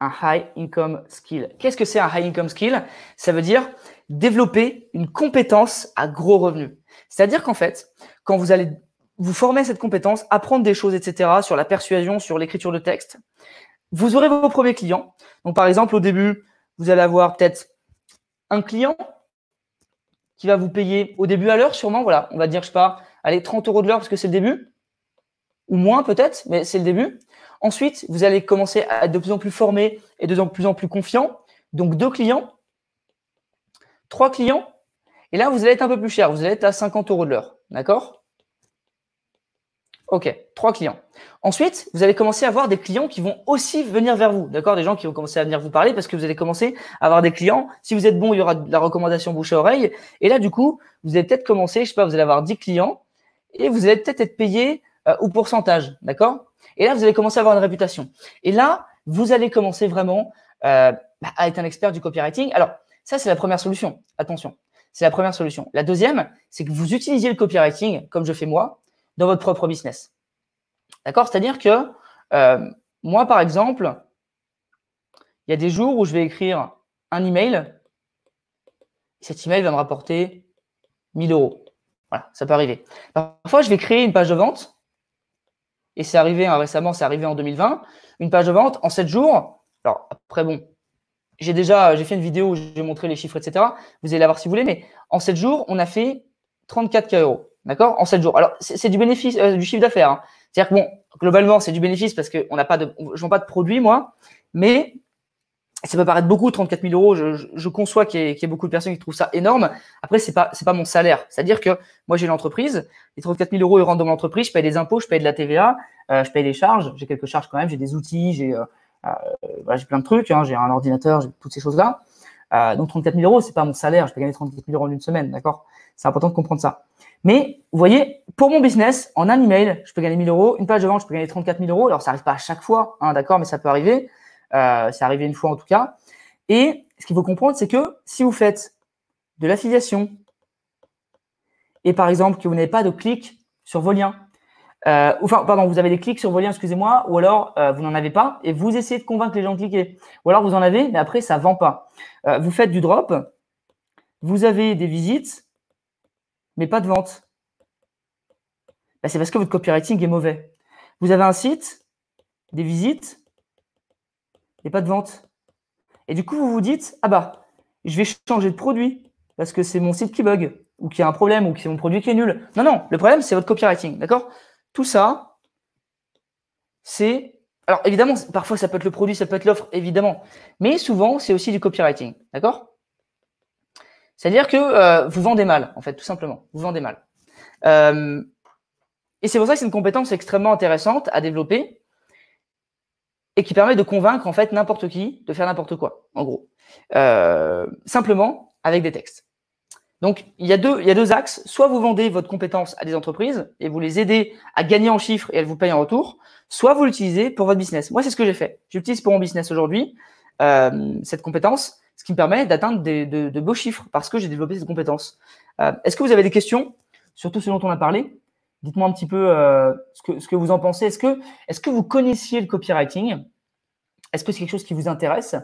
un high income skill. Qu'est-ce que c'est un high income skill Ça veut dire développer une compétence à gros revenus. C'est-à-dire qu'en fait, quand vous allez vous former cette compétence, apprendre des choses, etc., sur la persuasion, sur l'écriture de texte, vous aurez vos premiers clients. Donc, par exemple, au début, vous allez avoir peut-être un client qui va vous payer au début à l'heure, sûrement, voilà, on va dire, je sais pas, allez, 30 euros de l'heure parce que c'est le début, ou moins peut-être, mais c'est le début. Ensuite, vous allez commencer à être de plus en plus formé et de plus en plus confiant. Donc, deux clients, trois clients. Et là, vous allez être un peu plus cher. Vous allez être à 50 euros de l'heure. D'accord OK, trois clients. Ensuite, vous allez commencer à avoir des clients qui vont aussi venir vers vous, d'accord Des gens qui vont commencer à venir vous parler parce que vous allez commencer à avoir des clients. Si vous êtes bon, il y aura de la recommandation bouche à oreille. Et là, du coup, vous allez peut-être commencer, je sais pas, vous allez avoir 10 clients et vous allez peut-être être payé euh, au pourcentage, d'accord et là, vous allez commencer à avoir une réputation. Et là, vous allez commencer vraiment euh, bah, à être un expert du copywriting. Alors, ça, c'est la première solution. Attention, c'est la première solution. La deuxième, c'est que vous utilisiez le copywriting, comme je fais moi, dans votre propre business. D'accord C'est-à-dire que euh, moi, par exemple, il y a des jours où je vais écrire un email. Cet email va me rapporter 1000 euros. Voilà, ça peut arriver. Parfois, je vais créer une page de vente et c'est arrivé hein, récemment, c'est arrivé en 2020, une page de vente en 7 jours. Alors après, bon, j'ai déjà euh, j'ai fait une vidéo où j'ai montré les chiffres, etc. Vous allez la voir si vous voulez, mais en 7 jours, on a fait 34K euros, d'accord En 7 jours. Alors, c'est du bénéfice, euh, du chiffre d'affaires. Hein. C'est-à-dire que, bon, globalement, c'est du bénéfice parce qu'on n'a pas de, je vends pas de produit, moi, mais ça peut paraître beaucoup, 34 000 euros. Je, conçois qu'il y, a beaucoup de personnes qui trouvent ça énorme. Après, c'est pas c'est pas mon salaire. C'est-à-dire que moi j'ai l'entreprise, les 34 000 euros ils rentrent dans mon je paye des impôts, je paye de la TVA, euh, je paye des charges, j'ai quelques charges quand même, j'ai des outils, j'ai euh, euh, j'ai plein de trucs, hein, j'ai un ordinateur, j'ai toutes ces choses là. donc 34 000 euros, c'est pas mon salaire. Je peux gagner 34 000 euros en une semaine, d'accord C'est important de comprendre ça. Mais vous voyez, pour mon business, en un email, je peux gagner 1000 euros, une page de vente, je peux gagner 34 000 euros. Alors ça arrive pas à chaque fois, hein, d'accord, mais ça peut arriver. Euh, c'est arrivé une fois en tout cas. Et ce qu'il faut comprendre, c'est que si vous faites de l'affiliation et par exemple que vous n'avez pas de clics sur vos liens, euh, enfin, pardon, vous avez des clics sur vos liens, excusez-moi, ou alors euh, vous n'en avez pas et vous essayez de convaincre les gens de cliquer. Ou alors vous en avez, mais après ça vend pas. vous faites du drop, vous avez des visites, mais pas de vente. Bah, c'est parce que votre copywriting est mauvais. Vous avez un site, des visites, pas de vente. Et du coup, vous vous dites, ah bah, je vais changer de produit parce que c'est mon site qui bug ou qui a un problème ou que c'est mon produit qui est nul. Non, non, le problème, c'est votre copywriting, d'accord Tout ça, c'est... Alors évidemment, parfois, ça peut être le produit, ça peut être l'offre, évidemment. Mais souvent, c'est aussi du copywriting, d'accord C'est-à-dire que euh, vous vendez mal, en fait, tout simplement. Vous vendez mal. Euh, et c'est pour ça que c'est une compétence extrêmement intéressante à développer et qui permet de convaincre en fait n'importe qui de faire n'importe quoi, en gros. Euh, simplement avec des textes. Donc il y, a deux, il y deux axes. Soit vous vendez votre compétence à des entreprises et vous les aidez à gagner en chiffres et elles vous payent en retour, soit vous l'utilisez pour votre business. Moi, c'est ce que j'ai fait. J'utilise pour mon business aujourd'hui euh, cette compétence, ce qui me permet d'atteindre de, beaux chiffres parce que j'ai développé cette compétence. Euh, Est-ce que vous avez des questions sur tout ce dont on a parlé Dites-moi un petit peu euh, ce, que, ce, que, vous en pensez. Est-ce que, est que vous connaissiez le copywriting Est-ce que c'est quelque chose qui vous intéresse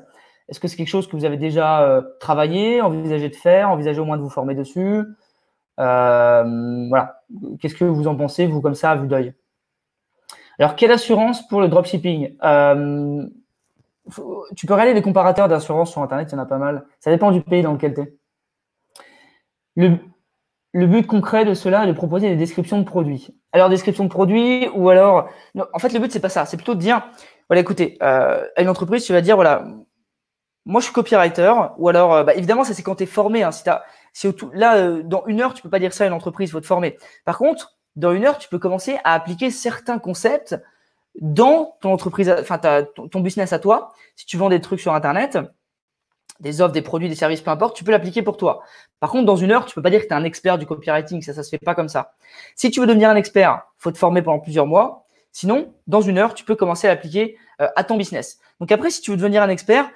Est-ce que c'est quelque chose que vous avez déjà euh, travaillé, envisagé de faire, envisagé au moins de vous former dessus euh, Voilà. Qu'est-ce que vous en pensez, vous, comme ça, à vue d'œil Alors, quelle assurance pour le dropshipping Tu peux regarder les comparateurs d'assurance sur Internet, il y en a pas mal. Ça dépend du pays dans lequel tu es. Le, le but concret de cela est de proposer des descriptions de produits. Alors, description de produits, ou alors, en fait, le but c'est pas ça. C'est plutôt de dire, voilà, écoutez, euh, à une entreprise, tu vas dire, voilà, moi je suis copywriter, ou alors, euh, bah, évidemment, ça c'est quand tu es formé. Hein, si as, tout, là, euh, dans une heure, tu peux pas dire ça à une entreprise, faut te former. Par contre, dans une heure, tu peux commencer à appliquer certains concepts dans ton entreprise, enfin ton business à toi. Si tu vends des trucs sur Internet, des offres, des produits, des services, peu importe, tu peux l'appliquer pour toi. Par contre, dans une heure, tu peux pas dire que tu es un expert du copywriting, ça, ça se fait pas comme ça. Si tu veux devenir un expert, faut te former pendant plusieurs mois. Sinon, dans une heure, tu peux commencer à l'appliquer euh, à ton business. Donc après, si tu veux devenir un expert,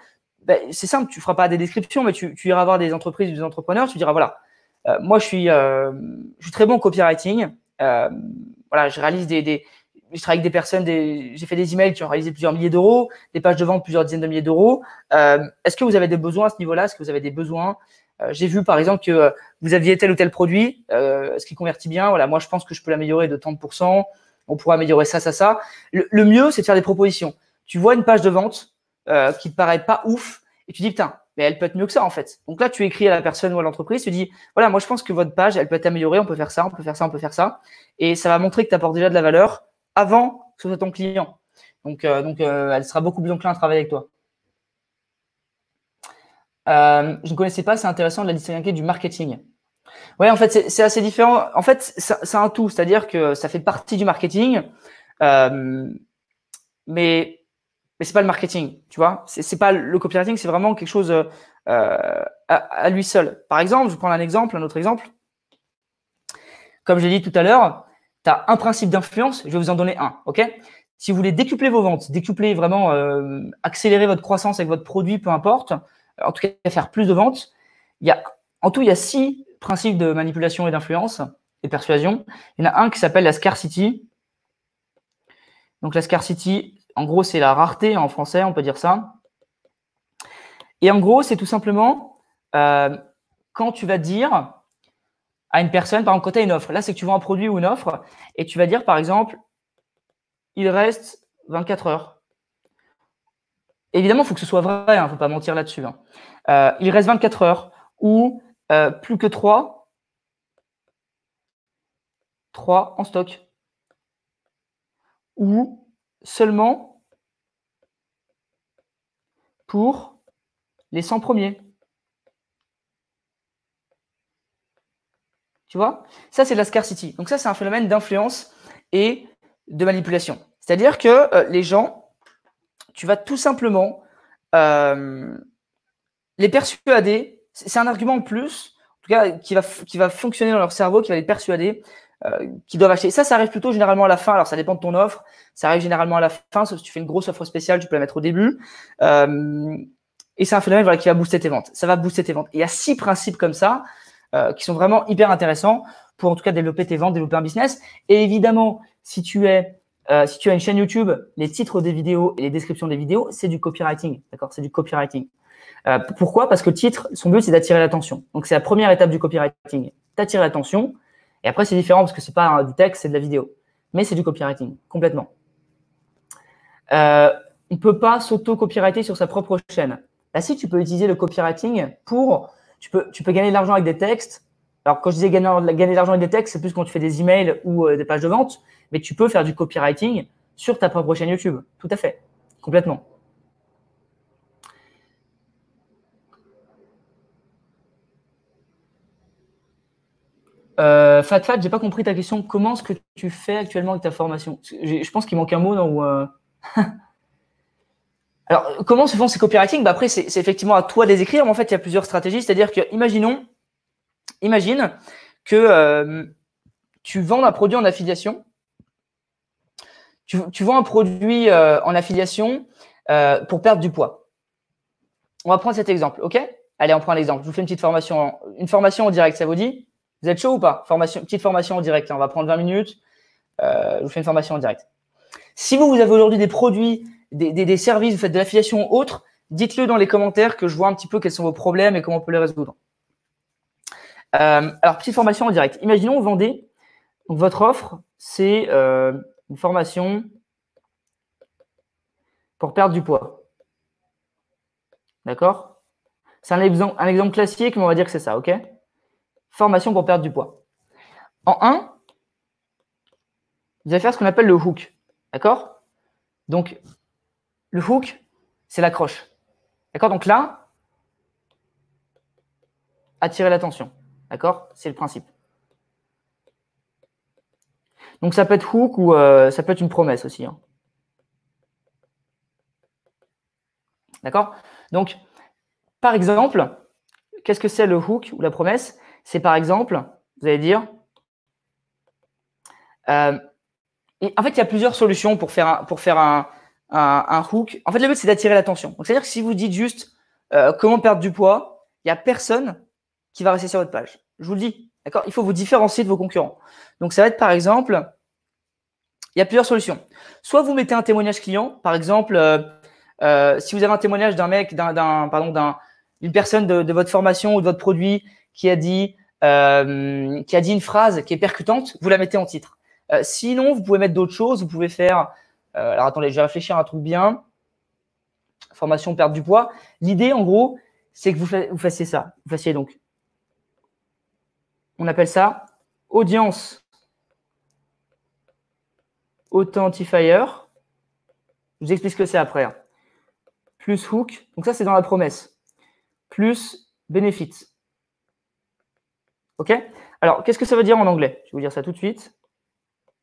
ben, c'est simple, tu feras pas des descriptions, mais tu, iras voir des entreprises, des entrepreneurs, tu diras voilà, euh, moi je suis, euh, je très bon copywriting, voilà, je réalise des, des, je travaille avec des personnes, des, j'ai fait des emails qui ont réalisé plusieurs milliers d'euros, des pages de vente plusieurs dizaines de milliers d'euros. Euh, est-ce que vous avez des besoins à ce niveau-là Est-ce que vous avez des besoins euh, J'ai vu par exemple que euh, vous aviez tel ou tel produit, ce qui convertit bien. Voilà, moi je pense que je peux l'améliorer de tant de pourcents. On pourra améliorer ça, ça, ça. Le, mieux, c'est de faire des propositions. Tu vois une page de vente qui te paraît pas ouf et tu dis putain, mais elle peut être mieux que ça en fait. Donc là, tu écris à la personne ou à l'entreprise, tu dis voilà, moi je pense que votre page, elle peut être améliorée, on peut faire ça, on peut faire ça, on peut faire ça, et ça va montrer que tu apportes déjà de la valeur avant que ce soit ton client. Donc, euh, donc euh, elle sera beaucoup plus enclin à travailler avec toi. Euh, je ne connaissais pas, c'est intéressant de la distinguer du marketing. Ouais, en fait, c'est assez différent. En fait, c'est un tout, c'est-à-dire que ça fait partie du marketing, mais, mais ce n'est pas le marketing, tu vois. Ce n'est pas le copywriting, c'est vraiment quelque chose à, lui seul. Par exemple, je prends un exemple, un autre exemple. Comme j'ai dit tout à l'heure, un principe d'influence, je vais vous en donner un, ok Si vous voulez décupler vos ventes, décupler vraiment, euh, accélérer votre croissance avec votre produit, peu importe, en tout cas faire plus de ventes, il y a, en tout, il y a six principes de manipulation et d'influence et persuasion. Il y en a un qui s'appelle la scarcity. Donc la scarcity, en gros, c'est la rareté hein, en français, on peut dire ça. Et en gros, c'est tout simplement euh, quand tu vas dire, à une personne, par exemple, quand tu as une offre, là, c'est que tu vends un produit ou une offre, et tu vas dire, par exemple, il reste 24 heures. Évidemment, il faut que ce soit vrai, il hein, ne faut pas mentir là-dessus. Hein. Euh, il reste 24 heures, ou euh, plus que 3, 3 en stock. Ou seulement pour les 100 premiers. Tu vois Ça, c'est de la scarcity. Donc ça, c'est un phénomène d'influence et de manipulation. C'est-à-dire que euh, les gens, tu vas tout simplement euh, les persuader. C'est un argument en plus, en tout cas, qui va, qui va fonctionner dans leur cerveau, qui va les persuader euh, qu'ils doivent acheter. Ça, ça arrive plutôt généralement à la fin. Alors, ça dépend de ton offre. Ça arrive généralement à la fin. Sauf si tu fais une grosse offre spéciale, tu peux la mettre au début. Euh, et c'est un phénomène qui va booster tes ventes. Ça va booster tes ventes. Et il y a six principes comme ça. Euh, qui sont vraiment hyper intéressants pour en tout cas développer tes ventes, développer un business. Et évidemment, si tu euh, si tu as une chaîne YouTube, les titres des vidéos et les descriptions des vidéos, c'est du copywriting, d'accord C'est du copywriting. Euh, pourquoi Parce que le titre, son but, c'est d'attirer l'attention. Donc c'est la première étape du copywriting. T'attires l'attention, et après c'est différent parce que c'est pas du texte, c'est de la vidéo, mais c'est du copywriting complètement. on peut pas s'auto-copywriter sur sa propre chaîne. Là, bah, si tu peux utiliser le copywriting pour tu peux, tu peux gagner de l'argent avec des textes. Alors, quand je disais gagner, de l'argent avec des textes, c'est plus quand tu fais des emails ou euh, des pages de vente, mais tu peux faire du copywriting sur ta propre chaîne YouTube. Tout à fait, complètement. Euh, Fat Fat, j'ai pas compris ta question. Comment est-ce que tu fais actuellement avec ta formation Je pense qu'il manque un mot, dans euh, Alors, comment se font ces copywriting bah Après, c'est effectivement à toi de les écrire, mais en fait, il y a plusieurs stratégies. C'est-à-dire que, imaginons, imagine que euh, tu vends un produit en affiliation. Tu, vends un produit euh, en affiliation euh, pour perdre du poids. On va prendre cet exemple, ok Allez, on prend l'exemple. Je vous fais une petite formation, une formation en direct, ça vous dit Vous êtes chaud ou pas formation, Petite formation en direct, hein. on va prendre 20 minutes. je vous fais une formation en direct. Si vous, vous avez aujourd'hui des produits des, services, vous faites de l'affiliation ou autre, dites-le dans les commentaires que je vois un petit peu quels sont vos problèmes et comment on peut les résoudre. Euh, alors, petite formation en direct. Imaginons, vous vendez, votre offre, c'est euh, une formation pour perdre du poids. D'accord C'est un exemple, un exemple classique, mais on va dire que c'est ça, ok Formation pour perdre du poids. En 1, vous allez faire ce qu'on appelle le hook. D'accord Donc, le hook, c'est l'accroche. D'accord Donc là, attirer l'attention. D'accord C'est le principe. Donc ça peut être hook ou euh, ça peut être une promesse aussi. Hein. D'accord Donc, par exemple, qu'est-ce que c'est le hook ou la promesse C'est par exemple, vous allez dire, euh, en fait, il y a plusieurs solutions pour faire pour faire un, un, hook. En fait, le but, c'est d'attirer l'attention. Donc, c'est-à-dire que si vous dites juste euh, comment perdre du poids, il n'y a personne qui va rester sur votre page. Je vous le dis. D'accord Il faut vous différencier de vos concurrents. Donc, ça va être par exemple, il y a plusieurs solutions. Soit vous mettez un témoignage client, par exemple, euh, euh, si vous avez un témoignage d'un mec, d'un, pardon, d'une personne de, votre formation ou de votre produit qui a dit, qui a dit une phrase qui est percutante, vous la mettez en titre. sinon, vous pouvez mettre d'autres choses. Vous pouvez faire euh, alors attendez, je vais réfléchir à un truc bien. Formation perte du poids. L'idée, en gros, c'est que vous, vous fassiez ça. Vous fassiez donc, on appelle ça audience authentifier. Je vous explique ce que c'est après. Hein. Plus hook. Donc ça, c'est dans la promesse. Plus benefit. OK Alors, qu'est-ce que ça veut dire en anglais Je vais vous dire ça tout de suite.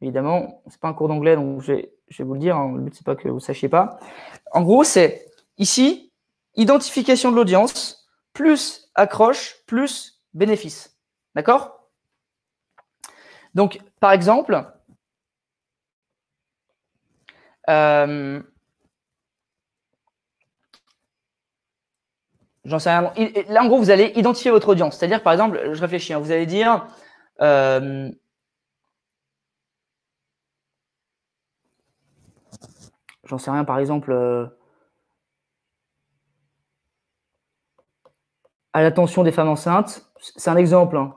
Évidemment, ce n'est pas un cours d'anglais, donc je vais je vais vous le dire, hein, le but, c'est pas que vous sachiez pas. En gros, c'est ici, identification de l'audience, plus accroche, plus bénéfice. D'accord Donc, par exemple, euh, j'en sais Là, en gros, vous allez identifier votre audience. C'est-à-dire, par exemple, je réfléchis, hein, vous allez dire, euh, J'en sais rien, par exemple, euh, à l'attention des femmes enceintes, c'est un exemple. Hein.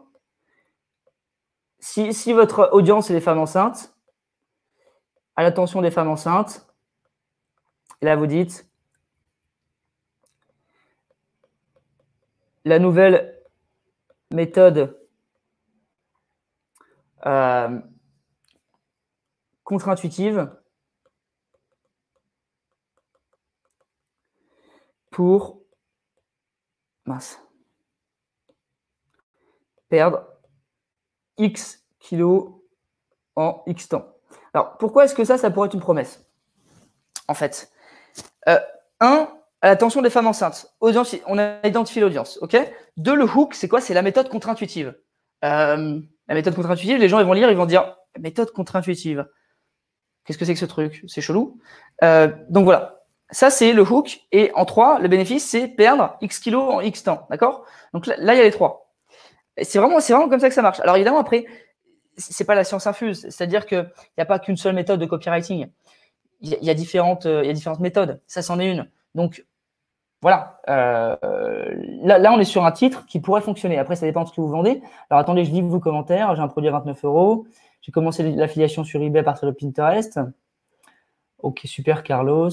Si, votre audience est les femmes enceintes, à l'attention des femmes enceintes, là vous dites, la nouvelle méthode euh, contre-intuitive pour mince, perdre X kilos en X temps. Alors, pourquoi est-ce que ça, ça pourrait être une promesse En fait, euh, un, à l'attention des femmes enceintes. on a identifié l'audience. ok Deux, le hook, c'est quoi C'est la méthode contre-intuitive. Euh, la méthode contre-intuitive, les gens ils vont lire, ils vont dire méthode contre-intuitive. Qu'est-ce que c'est que ce truc C'est chelou. Euh, donc voilà. Ça, c'est le hook. Et en trois, le bénéfice, c'est perdre X kilos en X temps. D'accord Donc là, il y a les trois. C'est vraiment, comme ça que ça marche. Alors évidemment, après, c'est pas la science infuse. C'est-à-dire qu'il n'y a pas qu'une seule méthode de copywriting. Euh, il y, a différentes méthodes. Ça, c'en est une. Donc voilà. Euh, là, on est sur un titre qui pourrait fonctionner. Après, ça dépend de ce que vous vendez. Alors attendez, je lis vos commentaires. J'ai un produit à 29 euros. J'ai commencé l'affiliation sur eBay par partir Pinterest. Ok, super, Carlos.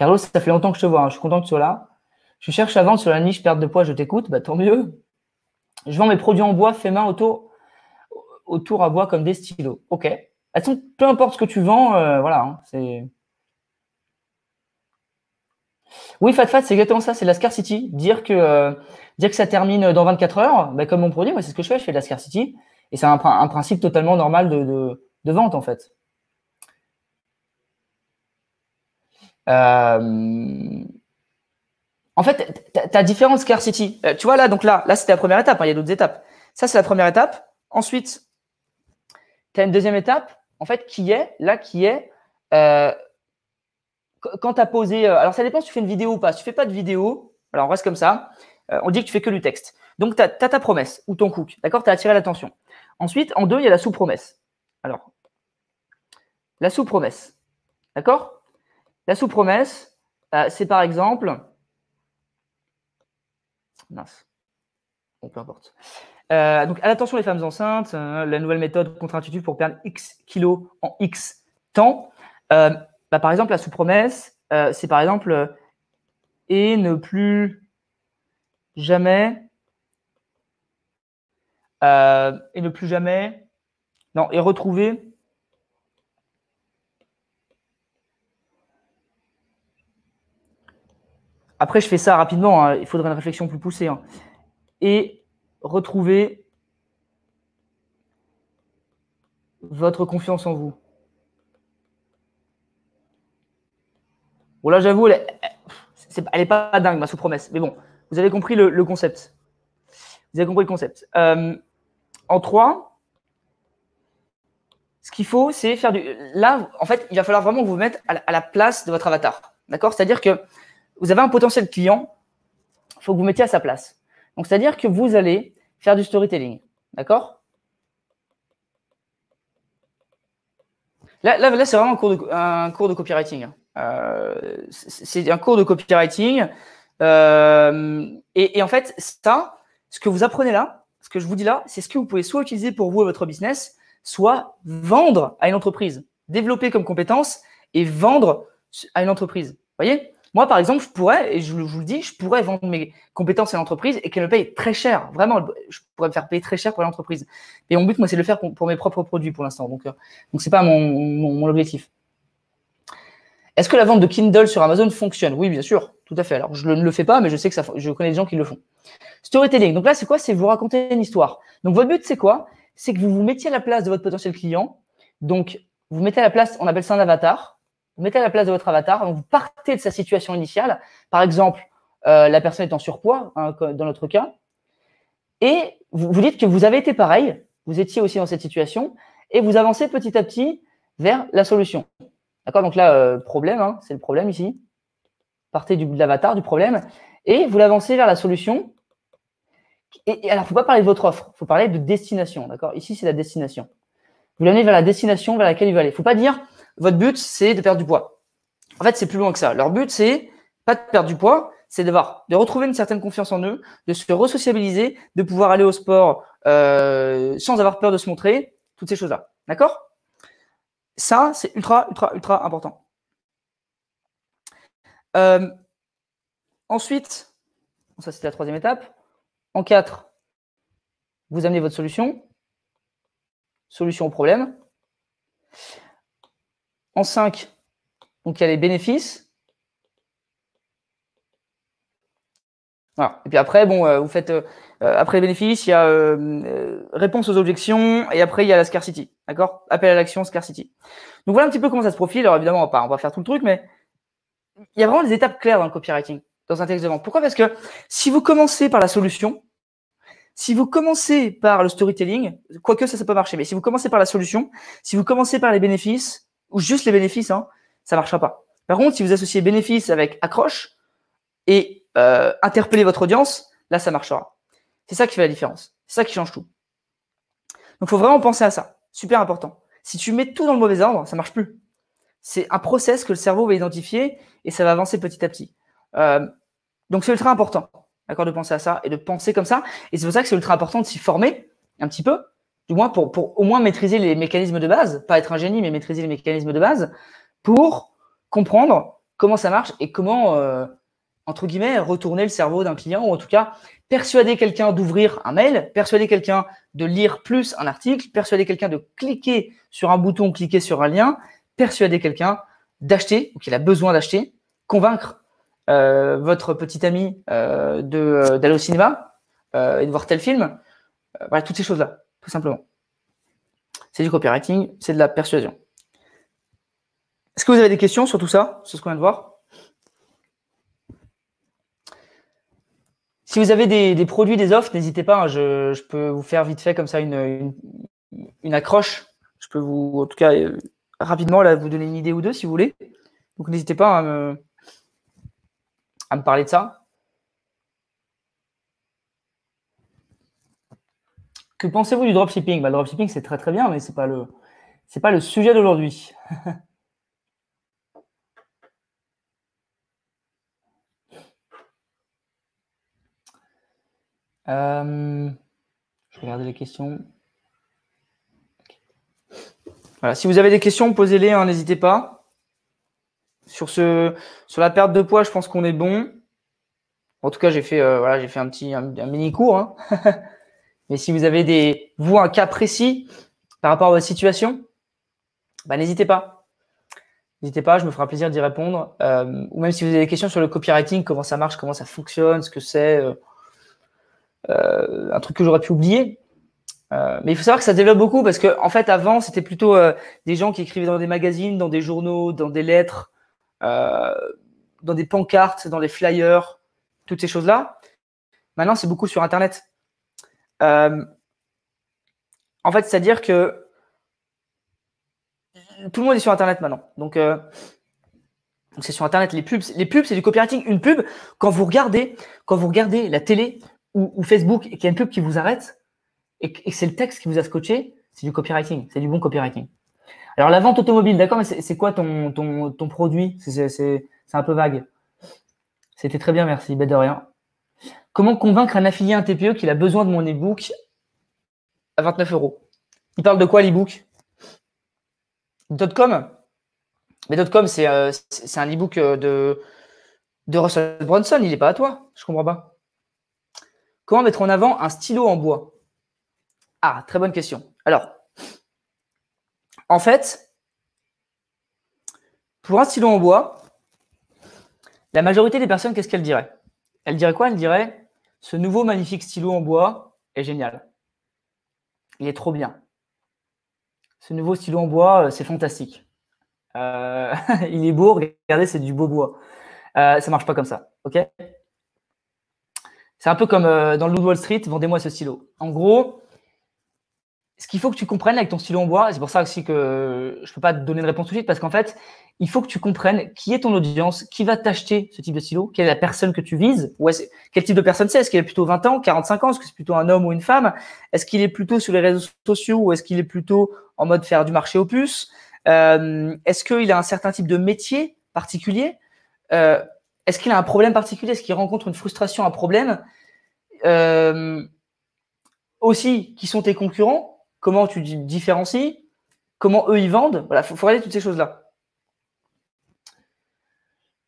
Carlos, ça fait longtemps que je te vois, hein. je suis content que tu sois là. Je cherche à vendre sur la niche perte de poids, je t'écoute, bah, tant mieux. Je vends mes produits en bois fait main autour, autour à bois comme des stylos. Ok. peu importe ce que tu vends, euh, voilà, hein, c'est. Oui, Fat Fat, c'est exactement ça, c'est la scarcity. Dire que, euh, dire que ça termine dans 24 heures, bah, comme mon produit, moi, c'est ce que je fais, je fais de la scarcity. Et c'est un, principe totalement normal de vente, en fait. Euh, en fait, tu as différentes scarcity. Euh, tu vois, là, donc là, là c'était la première étape. Hein, il y a d'autres étapes. Ça, c'est la première étape. Ensuite, tu as une deuxième étape, en fait, qui est, là, qui est, euh, quand tu as posé, alors ça dépend si tu fais une vidéo ou pas. Si tu fais pas de vidéo, alors on reste comme ça, on dit que tu fais que du texte. Donc, tu as, ta promesse ou ton cook, d'accord Tu as attiré l'attention. Ensuite, en deux, il y a la sous-promesse. Alors, la sous-promesse, d'accord la sous-promesse, bah, c'est par exemple. Mince. peu importe. Euh, donc, attention les femmes enceintes, hein, la nouvelle méthode contre-intuitive pour perdre X kilos en X temps. Euh, bah, par exemple, la sous-promesse, euh, c'est par exemple et ne plus jamais. et ne plus jamais. Non, et retrouver Après, je fais ça rapidement. Hein. Il faudrait une réflexion plus poussée. Hein. Et retrouver votre confiance en vous. Bon, là, j'avoue, elle n'est pas dingue, ma sous-promesse. Mais bon, vous avez compris le, concept. Vous avez compris le concept. Euh, en trois, ce qu'il faut, c'est faire du. Là, en fait, il va falloir vraiment vous mettre à la place de votre avatar. D'accord C'est-à-dire que vous avez un potentiel client, il faut que vous mettiez à sa place. Donc, c'est-à-dire que vous allez faire du storytelling. D'accord Là, là, c'est vraiment un cours de, un cours de copywriting. Hein. Euh, c'est un cours de copywriting. Euh, et, en fait, ça, ce que vous apprenez là, ce que je vous dis là, c'est ce que vous pouvez soit utiliser pour vous et votre business, soit vendre à une entreprise, développer comme compétence et vendre à une entreprise. Vous voyez moi, par exemple, je pourrais, et je, vous le dis, je pourrais vendre mes compétences à l'entreprise et qu'elle me paye très cher. Vraiment, je pourrais me faire payer très cher pour l'entreprise. Et mon but, moi, c'est de le faire pour, mes propres produits pour l'instant. Donc, euh, donc c'est pas mon, mon, objectif. Est-ce que la vente de Kindle sur Amazon fonctionne Oui, bien sûr, tout à fait. Alors, je ne le fais pas, mais je sais que ça, je connais des gens qui le font. Storytelling. Donc là, c'est quoi C'est vous raconter une histoire. Donc, votre but, c'est quoi C'est que vous vous mettiez à la place de votre potentiel client. Donc, vous mettez à la place, on appelle ça un avatar vous mettez à la place de votre avatar, hein, vous partez de sa situation initiale. Par exemple, euh, la personne est en surpoids, hein, dans notre cas, et vous, dites que vous avez été pareil, vous étiez aussi dans cette situation, et vous avancez petit à petit vers la solution. D'accord Donc là, euh, problème, hein, c'est le problème ici. Partez du, de l'avatar, du problème, et vous l'avancez vers la solution. Et, alors, il ne faut pas parler de votre offre, il faut parler de destination. D'accord Ici, c'est la destination. Vous l'amenez vers la destination vers laquelle il veut aller. Il ne faut pas dire votre but, c'est de perdre du poids. En fait, c'est plus loin que ça. Leur but, c'est pas de perdre du poids, c'est de, de retrouver une certaine confiance en eux, de se re-sociabiliser, de pouvoir aller au sport euh, sans avoir peur de se montrer, toutes ces choses-là. D'accord Ça, c'est ultra, ultra, ultra important. Euh, ensuite, ça c'est la troisième étape. En quatre, vous amenez votre solution, solution au problème. 5, donc il y a les bénéfices. Et puis après, bon, euh, vous faites euh, euh, après les bénéfices, il y a réponse aux objections et après il y a la scarcity, d'accord Appel à l'action, scarcity. Donc voilà un petit peu comment ça se profile. Alors évidemment, on on va faire tout le truc, mais il y a vraiment des étapes claires dans le copywriting, dans un texte de vente. Pourquoi Parce que si vous commencez par la solution, si vous commencez par le storytelling, quoique ça, ça peut marcher, mais si vous commencez par la solution, si vous commencez par les bénéfices, ou juste les bénéfices, ça hein, ça marchera pas. Par contre, si vous associez bénéfices avec accroche et euh, interpeller votre audience, là, ça marchera. C'est ça qui fait la différence. C'est ça qui change tout. Donc, il faut vraiment penser à ça. Super important. Si tu mets tout dans le mauvais ordre, ça marche plus. C'est un process que le cerveau va identifier et ça va avancer petit à petit. Euh, donc, c'est ultra important, d'accord, de penser à ça et de penser comme ça. Et c'est pour ça que c'est ultra important de s'y former un petit peu du moins pour, au moins maîtriser les mécanismes de base, pas être un génie, mais maîtriser les mécanismes de base, pour comprendre comment ça marche et comment, euh, entre guillemets, retourner le cerveau d'un client, ou en tout cas persuader quelqu'un d'ouvrir un mail, persuader quelqu'un de lire plus un article, persuader quelqu'un de cliquer sur un bouton, cliquer sur un lien, persuader quelqu'un d'acheter ou qu'il a besoin d'acheter, convaincre euh, votre petit ami euh, d'aller au cinéma et de voir tel film. voilà, toutes ces choses-là tout simplement. C'est du copywriting, c'est de la persuasion. Est-ce que vous avez des questions sur tout ça, sur ce qu'on vient de voir Si vous avez des, produits, des offres, n'hésitez pas, hein, je, peux vous faire vite fait comme ça une, une, accroche. Je peux vous, en tout cas, euh, rapidement vous donner une idée ou deux si vous voulez. Donc n'hésitez pas hein, à me, à me parler de ça. Que pensez-vous du dropshipping bah, Le dropshipping, c'est très très bien, mais ce n'est pas, le, pas le sujet d'aujourd'hui. Euh, je je regarder les questions. Voilà, si vous avez des questions, posez-les, hein, n'hésitez pas. Sur, ce, sur la perte de poids, je pense qu'on est bon. En tout cas, j'ai fait, euh, voilà, fait un petit mini cours. Hein. Mais si vous avez des, vous, un cas précis par rapport à votre situation, bah, n'hésitez pas. N'hésitez pas, je me ferai plaisir d'y répondre. Euh, ou même si vous avez des questions sur le copywriting, comment ça marche, comment ça fonctionne, ce que c'est, euh, euh, un truc que j'aurais pu oublier. mais il faut savoir que ça développe beaucoup parce que en fait avant c'était plutôt des gens qui écrivaient dans des magazines, dans des journaux, dans des lettres, dans des pancartes, dans des flyers, toutes ces choses là. Maintenant c'est beaucoup sur internet. Euh, en fait, c'est-à-dire que tout le monde est sur Internet maintenant. Euh, donc, c'est sur Internet. Les pubs, les pubs, c'est du copywriting. Une pub, quand vous regardez, quand vous regardez la télé ou, Facebook et qu'il y a une pub qui vous arrête et, que c'est le texte qui vous a scotché, c'est du copywriting. C'est du bon copywriting. Alors, la vente automobile, d'accord, mais c'est quoi ton, ton, ton produit C'est un peu vague. C'était très bien, merci. bête de rien. Comment convaincre un affilié un TPE qu'il a besoin de mon e-book à 29 euros Il parle de quoi l'e-book Dotcom Mais Dotcom, euh, c'est un e-book euh, de, de Russell Brunson, il n'est pas à toi, je comprends pas. Comment mettre en avant un stylo en bois Ah, très bonne question. Alors, en fait, pour un stylo en bois, la majorité des personnes, qu'est-ce qu'elles diraient elle dirait quoi Elle dirait Ce nouveau magnifique stylo en bois est génial. Il est trop bien. Ce nouveau stylo en bois, euh, c'est fantastique. Euh, il est beau, regardez, c'est du beau bois. Ça euh, ça marche pas comme ça, ok C'est un peu comme dans le Wall Street, vendez-moi ce stylo. En gros, ce qu'il faut que tu comprennes avec ton stylo en bois, c'est pour ça aussi que je peux pas te donner de réponse tout de suite, parce qu'en fait, il faut que tu comprennes qui est ton audience, qui va t'acheter ce type de stylo, quelle est la personne que tu vises, quel type de personne c'est, est-ce qu'il est plutôt 20 ans, 45 ans, est-ce que c'est plutôt un homme ou une femme, est-ce qu'il est plutôt sur les réseaux sociaux, ou est-ce qu'il est plutôt en mode faire du marché au euh, est-ce qu'il a un certain type de métier particulier, euh, est-ce qu'il a un problème particulier, est-ce qu'il rencontre une frustration, un problème, euh, aussi qui sont tes concurrents, comment tu différencies, comment eux ils vendent. Voilà, il faut, regarder toutes ces choses-là.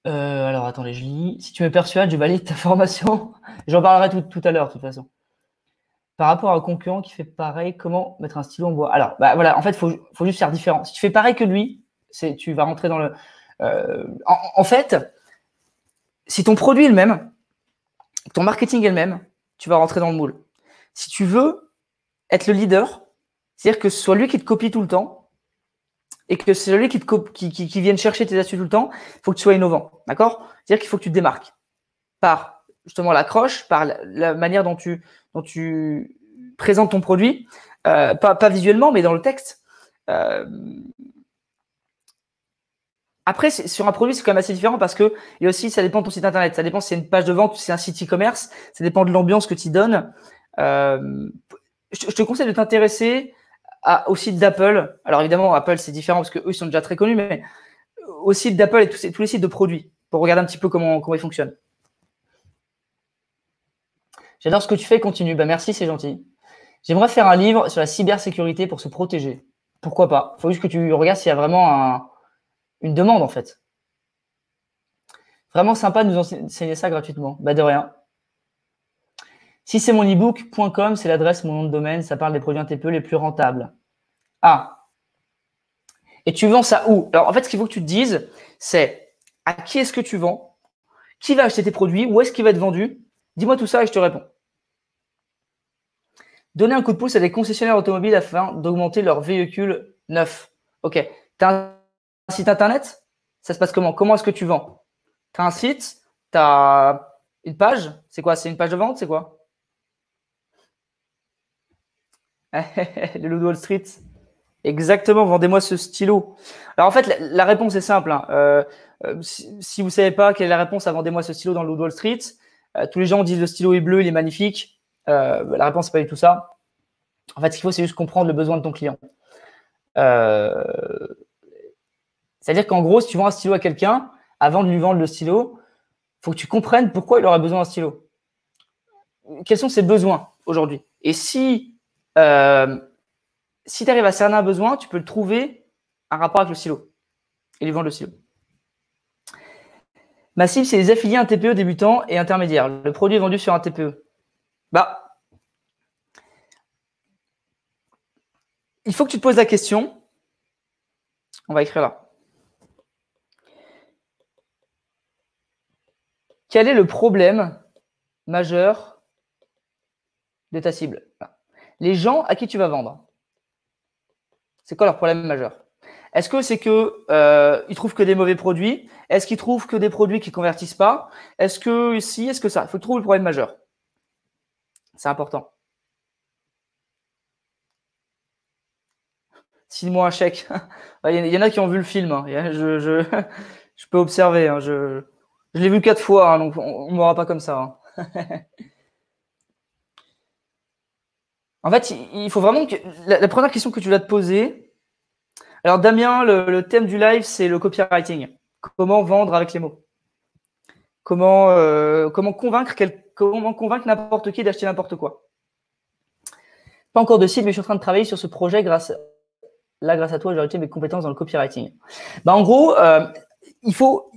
Euh, alors attendez, je lis. Si tu me persuades, je valide ta formation. J'en parlerai tout, tout à l'heure, de toute façon. Par rapport à un concurrent qui fait pareil, comment mettre un stylo en bois Alors, bah, voilà, en fait, il faut, juste faire différent. Si tu fais pareil que lui, c'est, tu vas rentrer dans le. Euh, en, fait, si ton produit est le même, ton marketing est le même, tu vas rentrer dans le moule. Si tu veux être le leader, c'est-à-dire que ce soit lui qui te copie tout le temps et que c'est lui qui, te qui, qui, vienne chercher tes astuces tout le temps, il faut que tu sois innovant. D'accord C'est-à-dire qu'il faut que tu te démarques par justement l'accroche, par la, manière dont tu, présentes ton produit, euh, pas, visuellement, mais dans le texte. Euh, après, sur un produit, c'est quand même assez différent parce que, aussi, ça dépend de ton site internet. Ça dépend si c'est une page de vente si c'est un site e-commerce. Ça dépend de l'ambiance que tu donnes. Euh, je, te conseille de t'intéresser ah, au site d'Apple. Alors évidemment, Apple, c'est différent parce qu'eux, ils sont déjà très connus, mais euh, au site d'Apple et tous, les sites de produits pour regarder un petit peu comment, ils fonctionnent. J'adore ce que tu fais, continue. Bah, merci, c'est gentil. J'aimerais faire un livre sur la cybersécurité pour se protéger. Pourquoi pas Il faut juste que tu regardes s'il y a vraiment une demande en fait. Vraiment sympa de nous enseigner ça gratuitement. Bah, de rien. Si c'est mon ebook.com, c'est l'adresse, mon nom de domaine, ça parle des produits un peu les plus rentables. Ah. Et tu vends ça où Alors en fait, ce qu'il faut que tu te dises, c'est à qui est-ce que tu vends Qui va acheter tes produits Où est-ce qu'il va être vendu Dis-moi tout ça et je te réponds. Donner un coup de pouce à des concessionnaires automobiles afin d'augmenter leur véhicules neufs. Ok. Tu as un site internet Ça se passe comment Comment est-ce que tu vends Tu as un site Tu as une page C'est quoi C'est une page de vente C'est quoi le Loup Wall Street. Exactement, vendez-moi ce stylo. Alors en fait, la, réponse est simple. Hein. Euh, euh, si, vous ne savez pas quelle est la réponse à vendez-moi ce stylo dans le Loup Wall Street, euh, tous les gens disent le stylo est bleu, il est magnifique. la réponse n'est pas du tout ça. En fait, ce qu'il faut, c'est juste comprendre le besoin de ton client. C'est-à-dire qu'en gros, si tu vends un stylo à quelqu'un, avant de lui vendre le stylo, faut que tu comprennes pourquoi il aurait besoin d'un stylo. Quels sont ses besoins aujourd'hui Et si euh, si tu arrives à cerner un besoin, tu peux le trouver un rapport avec le silo et lui vendre le silo. Ma cible, c'est les affiliés un TPE débutant et intermédiaire. Le produit est vendu sur un TPE. Bah, il faut que tu te poses la question. On va écrire là. Quel est le problème majeur de ta cible les gens à qui tu vas vendre. C'est quoi leur problème majeur Est-ce que c'est que euh, trouvent que des mauvais produits Est-ce qu'ils trouvent que des produits qui ne convertissent pas Est-ce que si Est-ce que ça Il faut trouver le problème majeur. C'est important. Signe-moi un chèque. Il y en a qui ont vu le film. Hein. Je, peux observer. Hein. Je, l'ai vu quatre fois, hein, donc on ne m'aura pas comme ça. En fait, il faut vraiment que. La, première question que tu vas te poser. Alors, Damien, le, thème du live, c'est le copywriting. Comment vendre avec les mots Comment, euh, comment convaincre, comment convaincre n'importe qui d'acheter n'importe quoi Pas encore de site, mais je suis en train de travailler sur ce projet grâce. Là, grâce à toi, j'ai ajouté mes compétences dans le copywriting. Bah, en gros, euh, il faut.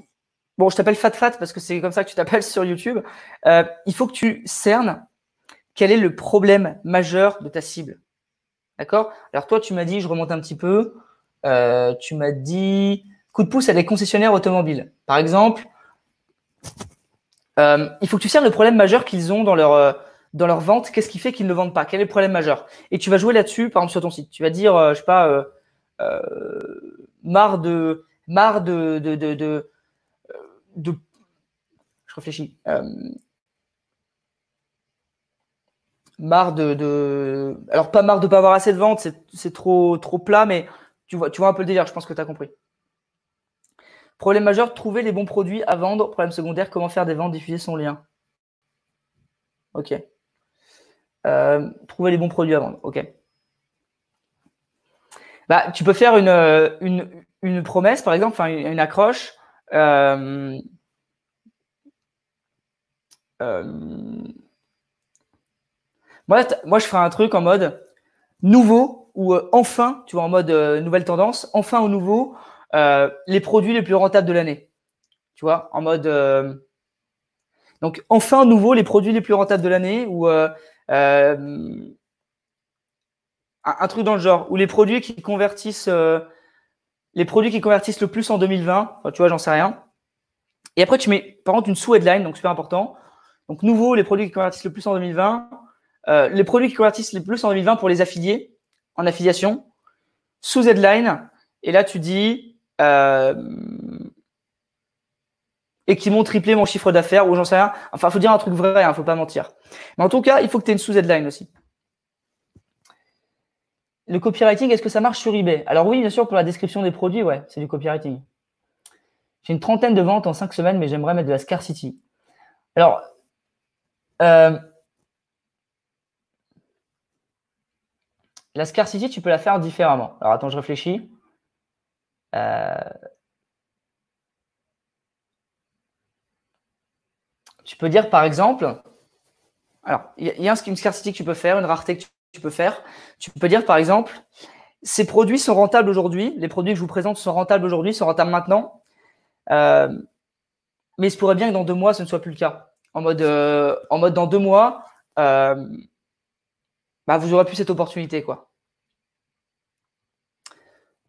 Bon, je t'appelle Fat parce que c'est comme ça que tu t'appelles sur YouTube. Euh, il faut que tu cernes quel est le problème majeur de ta cible D'accord Alors toi, tu m'as dit, je remonte un petit peu, euh, tu m'as dit coup de pouce à des concessionnaires automobiles. Par exemple, euh, il faut que tu sers le problème majeur qu'ils ont dans leur, euh, dans vente. Qu'est-ce qui fait qu'ils ne vendent pas Quel est le problème majeur Et tu vas jouer là-dessus, par exemple, sur ton site. Tu vas dire, je sais pas, marre de... Marre de, de, de je réfléchis marre de, alors pas marre de pas avoir assez de ventes, c'est trop trop plat, mais tu vois, tu vois un peu le délire. Je pense que tu as compris. Problème majeur, trouver les bons produits à vendre. Problème secondaire, comment faire des ventes, diffuser son lien. Ok. Euh, trouver les bons produits à vendre. Ok. Bah, tu peux faire une, euh, une, promesse, par exemple, une, une accroche. Euh, moi, je ferai un truc en mode nouveau ou euh, enfin, tu vois, en mode euh, nouvelle tendance, enfin ou nouveau, euh, les produits les plus rentables de l'année. Tu vois, en mode. donc, enfin nouveau, les produits les plus rentables de l'année ou. Un, truc dans le genre, ou les produits qui convertissent. les produits qui convertissent le plus en 2020, tu vois, j'en sais rien. Et après, tu mets par contre une sous-headline, donc super important. Donc, nouveau, les produits qui convertissent le plus en 2020 euh, les produits qui convertissent le plus en 2020 pour les affiliés en affiliation sous headline. Et là, tu dis et euh, qui m'ont triplé mon chiffre d'affaires ou j'en sais rien. Enfin, faut dire un truc vrai, ne hein, faut pas mentir. Mais en tout cas, il faut que tu aies une sous headline aussi. Le copywriting, est-ce que ça marche sur eBay Alors oui, bien sûr, pour la description des produits, ouais, c'est du copywriting. J'ai une trentaine de ventes en cinq semaines, mais j'aimerais mettre de la scarcity. Alors, euh, La scarcity, tu peux la faire différemment. Alors attends, je réfléchis. Euh, tu peux dire par exemple, alors il y, y, a une scarcity que tu peux faire, une rareté que tu, peux faire. Tu peux dire par exemple, ces produits sont rentables aujourd'hui, les produits que je vous présente sont rentables aujourd'hui, sont rentables maintenant. Euh, mais il se pourrait bien que dans deux mois, ce ne soit plus le cas. En mode, euh, en mode dans deux mois, bah, vous aurez plus cette opportunité. quoi.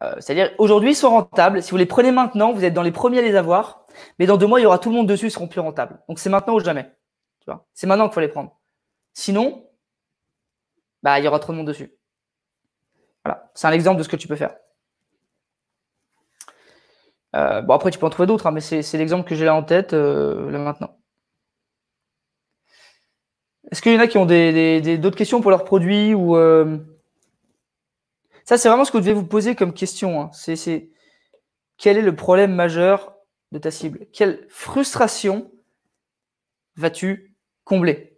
Euh, c'est-à-dire, aujourd'hui, ils sont rentables. Si vous les prenez maintenant, vous êtes dans les premiers à les avoir. Mais dans deux mois, il y aura tout le monde dessus, ils seront plus rentables. Donc, c'est maintenant ou jamais. C'est maintenant qu'il faut les prendre. Sinon, bah, il y aura trop de monde dessus. Voilà. C'est un exemple de ce que tu peux faire. Euh, bon, après, tu peux en trouver d'autres, hein, mais c'est l'exemple que j'ai là en tête, euh, là maintenant. Est-ce qu'il y en a qui ont d'autres questions pour leurs produits ou euh, Ça, c'est vraiment ce que vous devez vous poser comme question. Hein. C'est, quel est le problème majeur de ta cible Quelle frustration vas-tu combler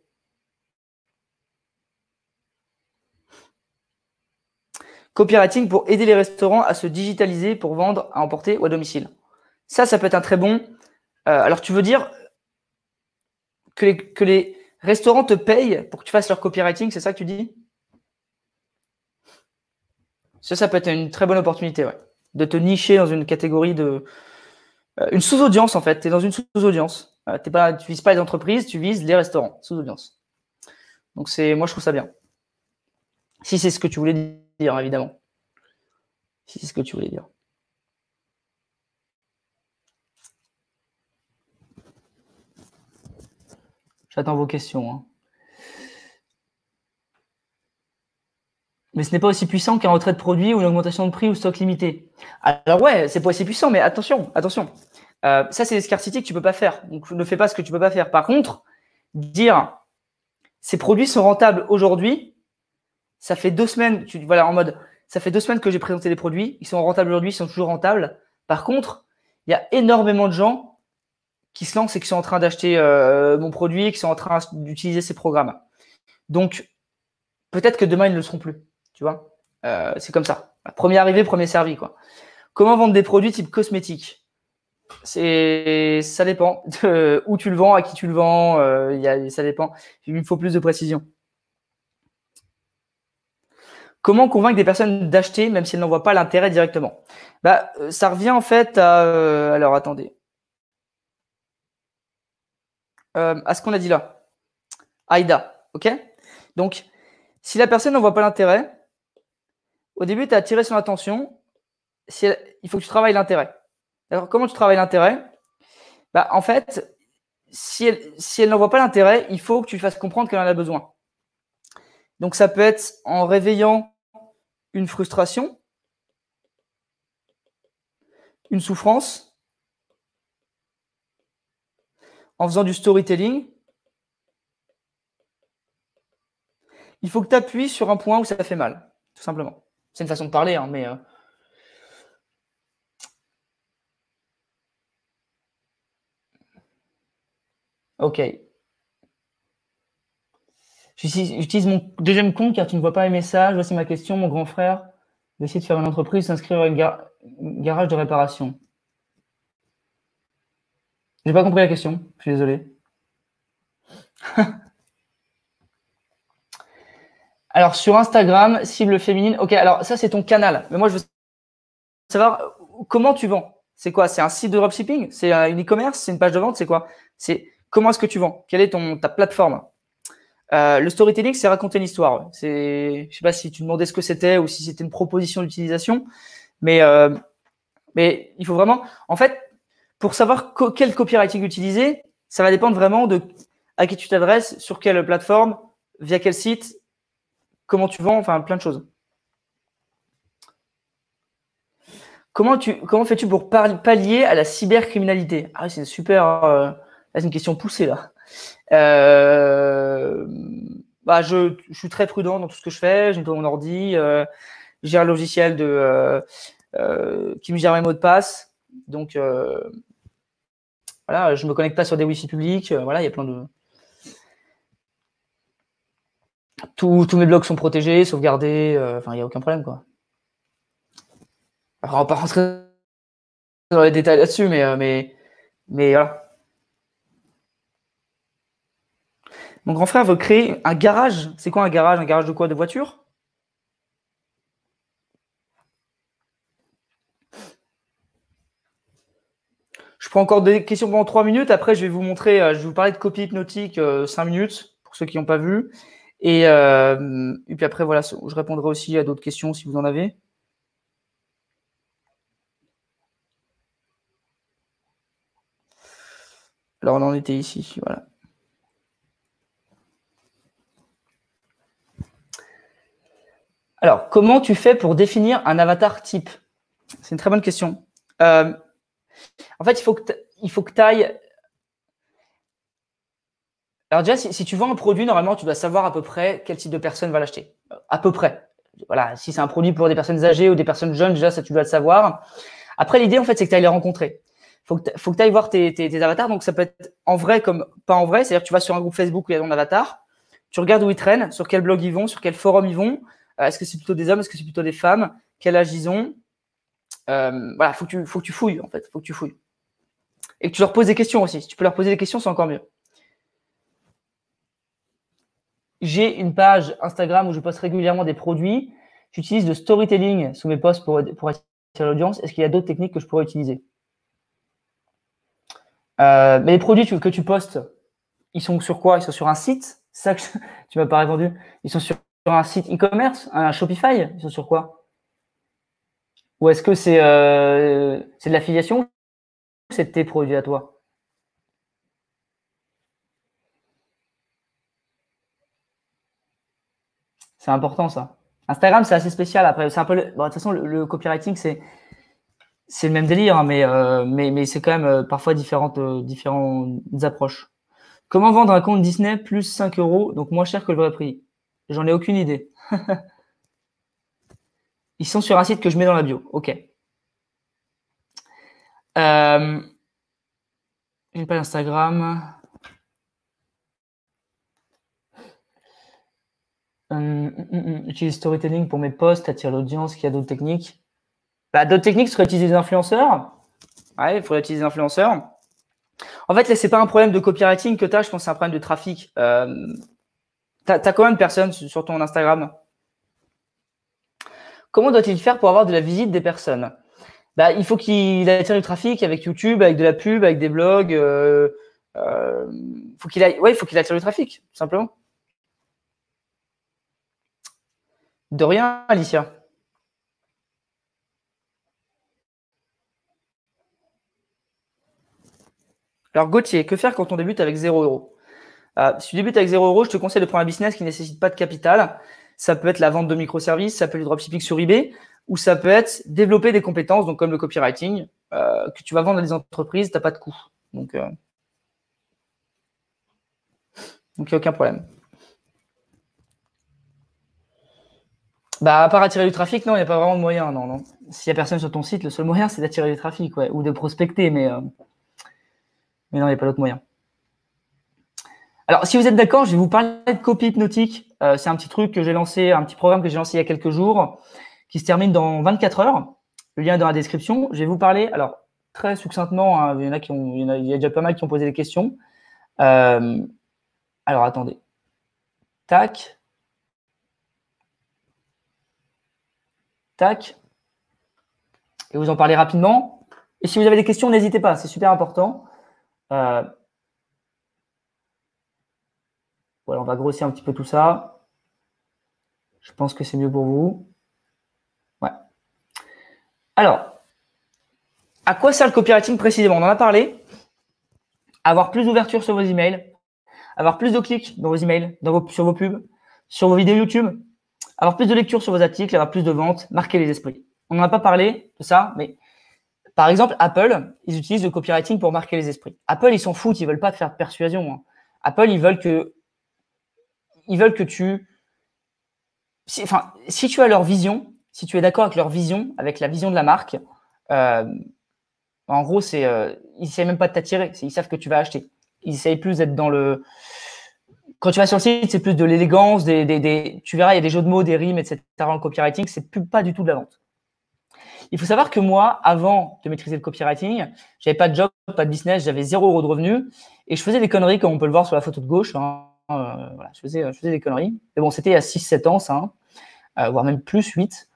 Copywriting pour aider les restaurants à se digitaliser pour vendre à emporter ou à domicile. Ça, ça peut être un très bon. Euh, alors, tu veux dire que les restaurants te payent pour que tu fasses leur copywriting, c'est ça que tu dis Ça, ça peut être une très bonne opportunité, ouais. De te nicher dans une catégorie de. Euh, une sous-audience, en fait. Tu es dans une sous-audience. Euh, tu pas, tu vises pas les entreprises, tu vises les restaurants, sous-audience. Donc, c'est, moi, je trouve ça bien. Si c'est ce que tu voulais dire, évidemment. Si c'est ce que tu voulais dire. dans vos questions. Hein. Mais ce n'est pas aussi puissant qu'un retrait de produit ou une augmentation de prix ou stock limité. Alors ouais, c'est pas aussi puissant, mais attention, attention. Euh, ça, c'est l'escarcité que tu ne peux pas faire. Donc ne fais pas ce que tu ne peux pas faire. Par contre, dire ces produits sont rentables aujourd'hui, ça fait deux semaines, voilà en mode, ça fait deux semaines que j'ai présenté les produits, ils sont rentables aujourd'hui, ils sont toujours rentables. Par contre, il y a énormément de gens qui se lancent et qui sont en train d'acheter euh, euh, mon produit, qui sont en train d'utiliser ces programmes. Donc, peut-être que demain, ils ne le seront plus. Tu vois euh, C'est comme ça. Premier arrivé, premier servi. Quoi. Comment vendre des produits type cosmétique c'est ça dépend de où tu le vends, à qui tu le vends, Il y a, ça dépend. Il me faut plus de précision. Comment convaincre des personnes d'acheter même si elles n'en voient pas l'intérêt directement Bah ça revient en fait à alors attendez. Euh, à ce qu'on a dit là. Aïda, OK Donc, si la personne n'en voit pas l'intérêt, au début, tu as attiré son attention. il faut que tu travailles l'intérêt. Alors, comment tu travailles l'intérêt bah, En fait, si elle, si elle n'en voit pas l'intérêt, il faut que tu lui fasses comprendre qu'elle en a besoin. Donc, ça peut être en réveillant une frustration, une souffrance, en faisant du storytelling, il faut que tu appuies sur un point où ça fait mal, tout simplement. C'est une façon de parler, hein, mais. Euh, ok. J'utilise mon deuxième compte car tu ne vois pas les messages. Voici ma question. Mon grand frère décide de faire une entreprise, s'inscrire à un garage de réparation pas compris la question, je suis désolé. alors sur Instagram, cible féminine. Ok, alors ça c'est ton canal. Mais moi je veux savoir comment tu vends. C'est quoi C'est un site de dropshipping C'est euh, un e-commerce C'est une page de vente C'est quoi C'est comment est-ce que tu vends Quelle est ton, ta plateforme euh, le storytelling, c'est raconter une histoire. C'est, je sais pas si tu demandais ce que c'était ou si c'était une proposition d'utilisation, mais euh, mais il faut vraiment. En fait, pour savoir quel copywriting utiliser, ça va dépendre vraiment de à qui tu t'adresses, sur quelle plateforme, via quel site, comment tu vends, enfin plein de choses. Comment, comment fais-tu pour pallier à la cybercriminalité Ah, c'est une super. Euh, c'est une question poussée là. Euh, bah, je, suis très prudent dans tout ce que je fais. J'ai mon ordi. Euh, j'ai un logiciel de, euh, qui me gère mes mots de passe. Donc, voilà, je ne me connecte pas sur des WIFI publics. Euh, voilà, il y a plein de. tous mes blogs sont protégés, sauvegardés. Euh, enfin, il n'y a aucun problème, quoi. Alors, va pas rentrer dans les détails là-dessus, mais, euh, mais, mais voilà. Mon grand frère veut créer un garage. C'est quoi un garage Un garage de quoi De voiture Je prends encore des questions pendant trois minutes. Après, je vais vous montrer, euh, je vais vous parler de copie hypnotique euh, cinq minutes pour ceux qui n'ont pas vu. Euh, et, puis après, voilà, je répondrai aussi à d'autres questions si vous en avez. Alors, on en était ici, voilà. Alors, comment tu fais pour définir un avatar type C'est une très bonne question. En fait, il faut que il faut que tu ailles. Alors déjà, si, tu vends un produit, normalement, tu dois savoir à peu près quel type de personne va l'acheter. Euh, à peu près. Voilà, si c'est un produit pour des personnes âgées ou des personnes jeunes, déjà, ça, tu dois le savoir. Après, l'idée, en fait, c'est que tu ailles les rencontrer. Faut que faut que tu ailles voir tes, tes, avatars. Donc, ça peut être en vrai comme pas en vrai. C'est-à-dire que tu vas sur un groupe Facebook où il y a ton avatar. Tu regardes où ils traînent, sur quel blog ils vont, sur quel forum ils vont. Euh, est-ce que c'est plutôt des hommes, est-ce que c'est plutôt des femmes Quel âge ils ont euh, voilà, faut que, tu, faut que tu fouilles, en fait. Faut que tu fouilles. Et que tu leur poses des questions aussi. Si tu peux leur poser des questions, c'est encore mieux. J'ai une page Instagram où je poste régulièrement des produits. J'utilise le storytelling sous mes posts pour, pour attirer l'audience. Est-ce qu'il y a d'autres techniques que je pourrais utiliser euh, Mais les produits que tu postes, ils sont sur quoi Ils sont sur un site ça tu m'as pas répondu. Ils sont sur, un site e-commerce, un Shopify. Ils sont sur quoi ou est-ce que c'est euh, c'est de l'affiliation ou c'est tes produits à toi C'est important ça. Instagram, c'est assez spécial. Après, c'est un peu de toute façon, le, copywriting, c'est c'est le même délire, hein, euh, mais, mais, c'est quand même euh, parfois différentes, différentes approches. Comment vendre un compte Disney plus 5 euros, donc moins cher que le vrai prix J'en ai aucune idée. Ils sont sur un site que je mets dans la bio. OK. Euh, n'ai pas Instagram. Euh, hum, hum, hum. utilise storytelling pour mes posts, attire l'audience, qu'il y a d'autres techniques. Bah, d'autres techniques serait utiliser des influenceurs. Ouais, il faudrait utiliser des influenceurs. En fait, là, n'est pas un problème de copywriting que tu as, je pense que c'est un problème de trafic. Euh, tu as, as combien de sur ton Instagram Comment doit-il faire pour avoir de la visite des personnes bah, Il faut qu'il attire du trafic avec YouTube, avec de la pub, avec des blogs. Euh, euh il faut qu'il attire du trafic, tout simplement. De rien, Alicia. Alors Gauthier, que faire quand on débute avec 0 euros ah, Si tu débutes avec 0 euros, je te conseille de prendre un business qui ne nécessite pas de capital ça peut être la vente de microservices, ça peut être le dropshipping sur eBay, ou ça peut être développer des compétences, donc comme le copywriting, euh, que tu vas vendre à des entreprises, tu n'as pas de coût. Donc, il euh, n'y a aucun problème. Bah, à part attirer du trafic, non, il n'y a pas vraiment de moyen. Non, non. S'il n'y a personne sur ton site, le seul moyen, c'est d'attirer du trafic ou de prospecter, mais, euh, mais non, il n'y a pas d'autre moyen. Alors, si vous êtes d'accord, je vais vous parler de copie hypnotique. Euh, c'est un petit truc que j'ai lancé, un petit programme que j'ai lancé il y a quelques jours, qui se termine dans 24 heures. Le lien est dans la description. Je vais vous parler, alors très succinctement, hein, il, y en a qui a, déjà pas mal qui ont posé des questions. Euh, alors, attendez. Tac. Tac. Et vous en parler rapidement. Et si vous avez des questions, n'hésitez pas, c'est super important. Euh, Voilà, on va grossir un petit peu tout ça. Je pense que c'est mieux pour vous. Ouais. Alors, à quoi sert le copywriting précisément On en a parlé. Avoir plus d'ouverture sur vos emails, avoir plus de clics dans vos emails, dans vos, sur vos pubs, sur vos vidéos YouTube, avoir plus de lecture sur vos articles, avoir plus de ventes, marquer les esprits. On n'en a pas parlé de ça, mais par exemple, Apple, ils utilisent le copywriting pour marquer les esprits. Apple, ils s'en foutent, ils ne veulent pas faire de persuasion. Hein. Apple, ils veulent que ils veulent que tu. Si, enfin, si tu as leur vision, si tu es d'accord avec leur vision, avec la vision de la marque, euh, en gros, c'est euh, ils n'essayent même pas de t'attirer. Ils savent que tu vas acheter. Ils essayent plus d'être dans le. Quand tu vas sur le site, c'est plus de l'élégance, des, tu verras, il y a des jeux de mots, des rimes, etc. Le copywriting, c'est plus pas du tout de la vente. Il faut savoir que moi, avant de maîtriser le copywriting, j'avais pas de job, pas de business, j'avais zéro euro de revenu et je faisais des conneries comme on peut le voir sur la photo de gauche. Hein. Euh, je, faisais, euh, faisais des conneries. Mais bon, c'était à 6-7 ans, hein. euh, voire même plus 8.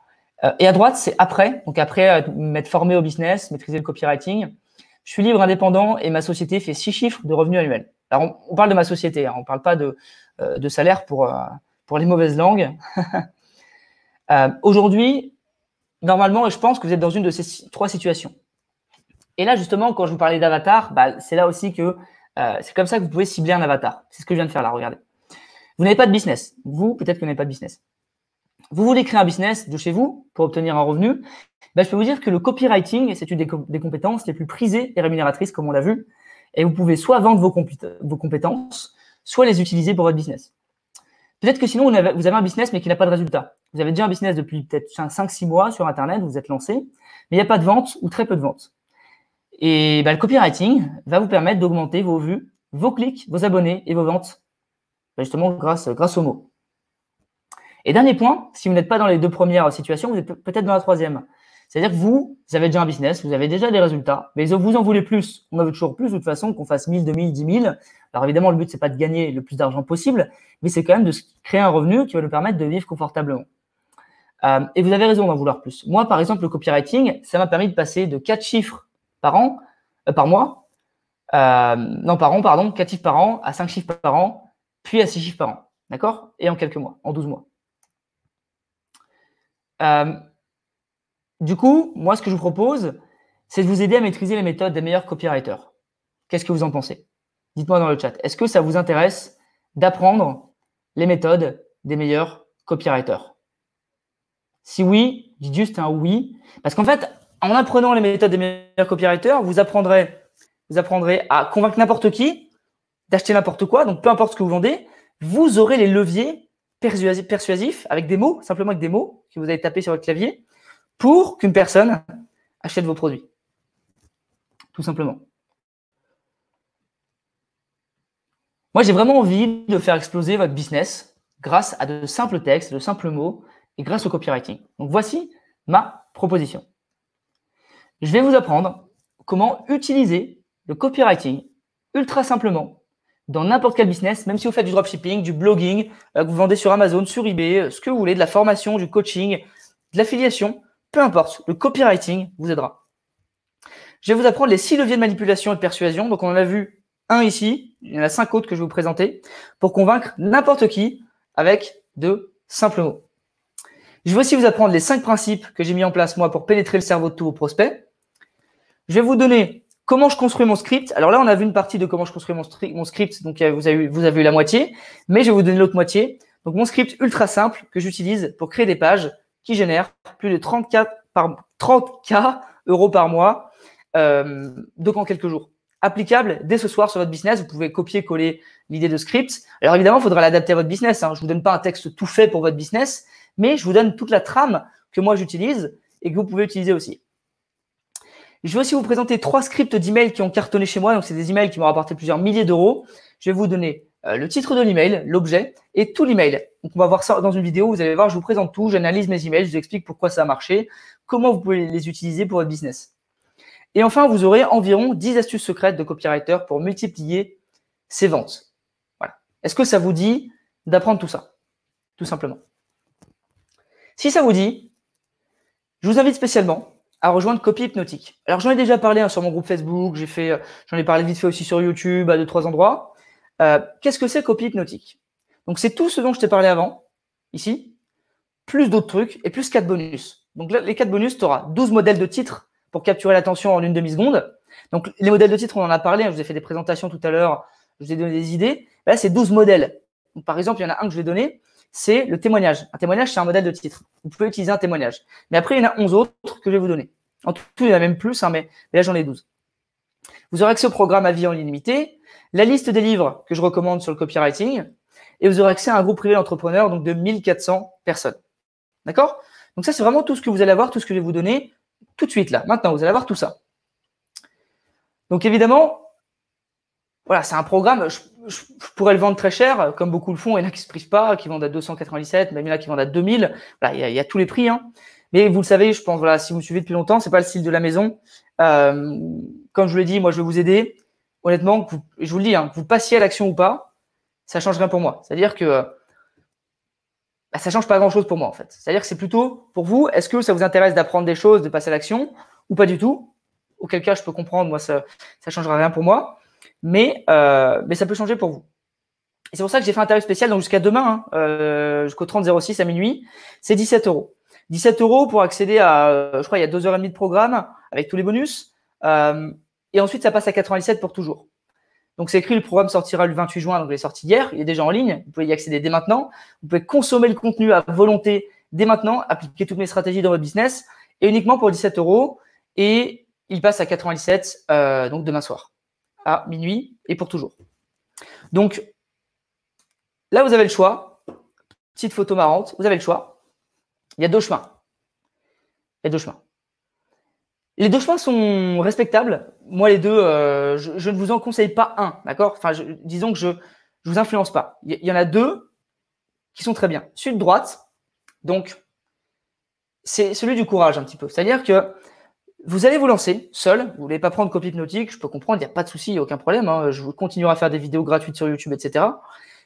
et à droite, c'est après. Donc après, m'être formé au business, maîtriser le copywriting. Je suis libre, indépendant et ma société fait 6 chiffres de revenus annuels. Alors, on, parle de ma société, hein. on ne parle pas de, de salaire pour, pour les mauvaises langues. Aujourd'hui, normalement, je pense que vous êtes dans une de ces trois situations. Et là, justement, quand je vous parlais d'avatar, bah, c'est là aussi que euh, c'est comme ça que vous pouvez cibler un avatar. C'est ce que je viens de faire là, regardez. Vous n'avez pas de business. Vous, peut-être que vous n'avez pas de business. Vous voulez créer un business de chez vous pour obtenir un revenu. Ben, je peux vous dire que le copywriting, c'est une des, compétences les plus prisées et rémunératrices, comme on l'a vu. Et vous pouvez soit vendre vos, vos compétences, soit les utiliser pour votre business. Peut-être que sinon, vous avez, un business, mais qui n'a pas de résultat. Vous avez déjà un business depuis peut-être 5-6 mois sur Internet, vous, vous êtes lancé, mais il n'y a pas de vente ou très peu de vente. Et bah, le copywriting va vous permettre d'augmenter vos vues, vos clics, vos abonnés et vos ventes, bah, justement grâce, grâce aux mots. Et dernier point, si vous n'êtes pas dans les deux premières situations, vous êtes peut-être dans la troisième. C'est-à-dire que vous, vous avez déjà un business, vous avez déjà des résultats, mais vous en voulez plus. On en veut toujours plus, de toute façon, qu'on fasse 1000, 2000, 10 000. Alors évidemment, le but, ce n'est pas de gagner le plus d'argent possible, mais c'est quand même de créer un revenu qui va nous permettre de vivre confortablement. Euh, et vous avez raison d'en vouloir plus. Moi, par exemple, le copywriting, ça m'a permis de passer de 4 chiffres par an, euh, par mois, euh, non, par an, pardon, 4 chiffres par an, à 5 chiffres par an, puis à 6 chiffres par an. D'accord Et en quelques mois, en 12 mois. Euh, du coup, moi, ce que je vous propose, c'est de vous aider à maîtriser les méthodes des meilleurs copywriters. Qu'est-ce que vous en pensez Dites-moi dans le chat. Est-ce que ça vous intéresse d'apprendre les méthodes des meilleurs copywriters Si oui, dites juste un oui. Parce qu'en fait, en apprenant les méthodes des meilleurs copywriters, vous apprendrez, vous apprendrez à convaincre n'importe qui d'acheter n'importe quoi, donc peu importe ce que vous vendez, vous aurez les leviers persuasifs avec des mots, simplement avec des mots que vous allez taper sur votre clavier pour qu'une personne achète vos produits. Tout simplement. Moi, j'ai vraiment envie de faire exploser votre business grâce à de simples textes, de simples mots et grâce au copywriting. Donc voici ma proposition je vais vous apprendre comment utiliser le copywriting ultra simplement dans n'importe quel business, même si vous faites du dropshipping, du blogging, euh, que vous vendez sur Amazon, sur eBay, euh, ce que vous voulez, de la formation, du coaching, de l'affiliation, peu importe, le copywriting vous aidera. Je vais vous apprendre les six leviers de manipulation et de persuasion. Donc on en a vu un ici, il y en a cinq autres que je vais vous présenter pour convaincre n'importe qui avec de simples mots. Je vais aussi vous apprendre les cinq principes que j'ai mis en place moi pour pénétrer le cerveau de tous vos prospects. Je vais vous donner comment je construis mon script. Alors là, on a vu une partie de comment je construis mon, mon script, donc vous avez, vous avez eu la moitié, mais je vais vous donner l'autre moitié. Donc mon script ultra simple que j'utilise pour créer des pages qui génèrent plus de 34 par, 30K euros par mois, euh, donc en quelques jours. Applicable dès ce soir sur votre business, vous pouvez copier-coller l'idée de script. Alors évidemment, il faudra l'adapter à votre business. Hein. Je ne vous donne pas un texte tout fait pour votre business, mais je vous donne toute la trame que moi j'utilise et que vous pouvez utiliser aussi. Je vais aussi vous présenter trois scripts d'emails qui ont cartonné chez moi. Donc, c'est des emails qui m'ont rapporté plusieurs milliers d'euros. Je vais vous donner euh, le titre de l'email, l'objet et tout l'email. Donc, on va voir ça dans une vidéo. Vous allez voir, je vous présente tout, j'analyse mes emails, je vous explique pourquoi ça a marché, comment vous pouvez les utiliser pour votre business. Et enfin, vous aurez environ 10 astuces secrètes de copywriter pour multiplier ses ventes. Voilà. Est-ce que ça vous dit d'apprendre tout ça Tout simplement. Si ça vous dit, je vous invite spécialement à rejoindre Copie Hypnotique. Alors j'en ai déjà parlé hein, sur mon groupe Facebook, j'ai fait, euh, j'en ai parlé vite fait aussi sur YouTube à deux trois endroits. Euh, qu'est-ce que c'est Copie Hypnotique Donc c'est tout ce dont je t'ai parlé avant, ici, plus d'autres trucs et plus quatre bonus. Donc les quatre bonus, tu auras 12 modèles de titres pour capturer l'attention en une demi-seconde. Donc les modèles de titres, on en a parlé, hein, je vous ai fait des présentations tout à l'heure, je vous ai donné des idées. Bah, là, c'est 12 modèles. par exemple, il y en a un que je vais donner, c'est le témoignage. Un témoignage, c'est un modèle de titre. Vous pouvez utiliser un témoignage. Mais après, il y en a 11 autres que je vais vous donner. En tout, il y en a même plus, hein, mais, là, j'en ai 12. Vous aurez accès au programme à vie en illimité, la liste des livres que je recommande sur le copywriting, et vous aurez accès à un groupe privé d'entrepreneurs, donc de 1400 personnes. D'accord Donc ça, c'est vraiment tout ce que vous allez avoir, tout ce que je vais vous donner tout de suite là. Maintenant, vous allez avoir tout ça. Donc évidemment, voilà, c'est un programme je, pourrais le vendre très cher, comme beaucoup le font. Il y en a qui se privent pas, qui vendent à 297, même il y en a qui vendent à 2000. Voilà, il, y a, tous les prix. Hein. Mais vous le savez, je pense, voilà, si vous me suivez depuis longtemps, c'est pas le style de la maison. Euh, comme je vous l'ai dit, moi, je vais vous aider. Honnêtement, je vous le dis, hein, que vous passiez à l'action ou pas, ça change rien pour moi. C'est-à-dire que ne bah, ça change pas grand-chose pour moi, en fait. C'est-à-dire que c'est plutôt pour vous, est-ce que ça vous intéresse d'apprendre des choses, de passer à l'action ou pas du tout Auquel cas, je peux comprendre, moi, ça ne changera rien pour moi mais, euh, mais ça peut changer pour vous. Et c'est pour ça que j'ai fait un tarif spécial, donc jusqu'à demain, hein, euh, jusqu'au 30 à minuit, c'est 17 euros. 17 euros pour accéder à, euh, je crois, il y a 2h30 de programme avec tous les bonus. Euh, et ensuite, ça passe à 97 pour toujours. Donc c'est écrit, le programme sortira le 28 juin, donc il est sorti hier, il est déjà en ligne, vous pouvez y accéder dès maintenant. Vous pouvez consommer le contenu à volonté dès maintenant, appliquer toutes mes stratégies dans votre business, et uniquement pour 17 euros. Et il passe à 97, euh, donc demain soir à minuit et pour toujours. Donc, là, vous avez le choix. Petite photo marrante, vous avez le choix. Il y a deux chemins. Il deux chemins. Les deux chemins sont respectables. Moi, les deux, euh, je, ne vous en conseille pas un, d'accord Enfin, disons que je ne vous influence pas. Il y, y, en a deux qui sont très bien. Sud-droite, donc, c'est celui du courage un petit peu. C'est-à-dire que vous allez vous lancer seul, vous voulez pas prendre copie hypnotique, je peux comprendre, il n'y a pas de souci, aucun problème, hein. je je continuerai à faire des vidéos gratuites sur YouTube, etc.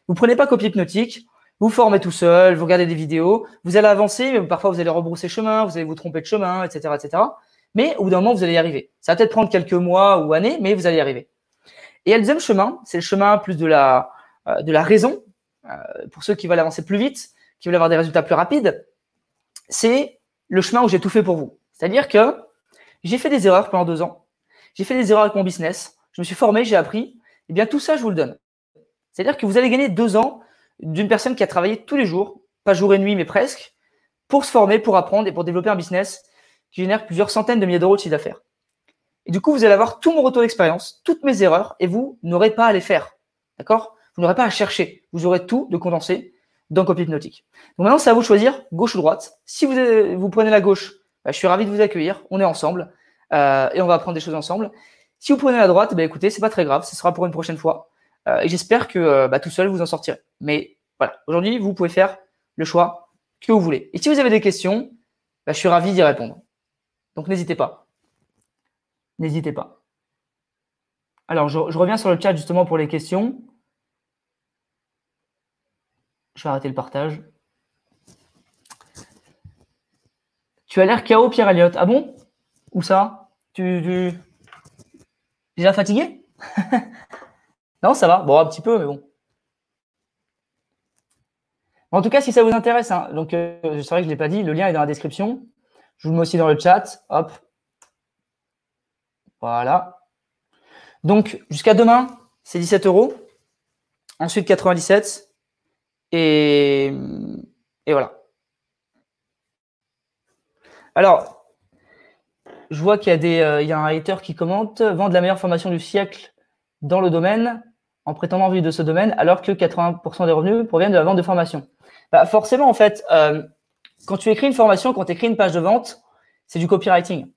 Vous prenez pas copie hypnotique, vous formez tout seul, vous regardez des vidéos, vous allez avancer, mais parfois vous allez rebrousser chemin, vous allez vous tromper de chemin, etc. etc. Mais au bout d'un moment, vous allez y arriver. Ça va peut-être prendre quelques mois ou années, mais vous allez y arriver. Et le deuxième chemin, c'est le chemin plus de la, euh, de la raison, euh, pour ceux qui veulent avancer plus vite, qui veulent avoir des résultats plus rapides, c'est le chemin où j'ai tout fait pour vous. C'est-à-dire que j'ai fait des erreurs pendant deux ans. J'ai fait des erreurs avec mon business. Je me suis formé, j'ai appris. Eh bien, tout ça, je vous le donne. C'est-à-dire que vous allez gagner deux ans d'une personne qui a travaillé tous les jours, pas jour et nuit, mais presque, pour se former, pour apprendre et pour développer un business qui génère plusieurs centaines de milliers d'euros de chiffre d'affaires. Et du coup, vous allez avoir tout mon retour d'expérience, toutes mes erreurs, et vous n'aurez pas à les faire. D'accord Vous n'aurez pas à chercher. Vous aurez tout de condensé dans copie hypnotique. Donc maintenant, c'est à vous de choisir gauche ou droite. Si vous, euh, vous prenez la gauche, bah, je suis ravi de vous accueillir. On est ensemble euh, et on va apprendre des choses ensemble. Si vous prenez la droite, bah, écoutez, c'est pas très grave, ce sera pour une prochaine fois. Euh, et j'espère que euh, bah, tout seul, vous en sortirez. Mais voilà, aujourd'hui, vous pouvez faire le choix que vous voulez. Et si vous avez des questions, bah, je suis ravi d'y répondre. Donc n'hésitez pas. N'hésitez pas. Alors, je, je reviens sur le chat justement pour les questions. Je vais arrêter le partage. Tu as l'air KO, Pierre Elliott. Ah bon Où ça tu, tu, Déjà fatigué Non, ça va. Bon, un petit peu, mais bon. En tout cas, si ça vous intéresse, hein. donc euh, c'est vrai que je ne l'ai pas dit, le lien est dans la description. Je vous le mets aussi dans le chat. Hop. Voilà. Donc, jusqu'à demain, c'est 17 euros. Ensuite, 97. et voilà. Alors, je vois qu'il y, a euh, un hater qui commente vendre la meilleure formation du siècle dans le domaine en prétendant vivre de ce domaine alors que 80% des revenus proviennent de la vente de formation. Bah, forcément, en fait, euh, quand tu écris une formation, quand tu écris une page de vente, c'est du copywriting.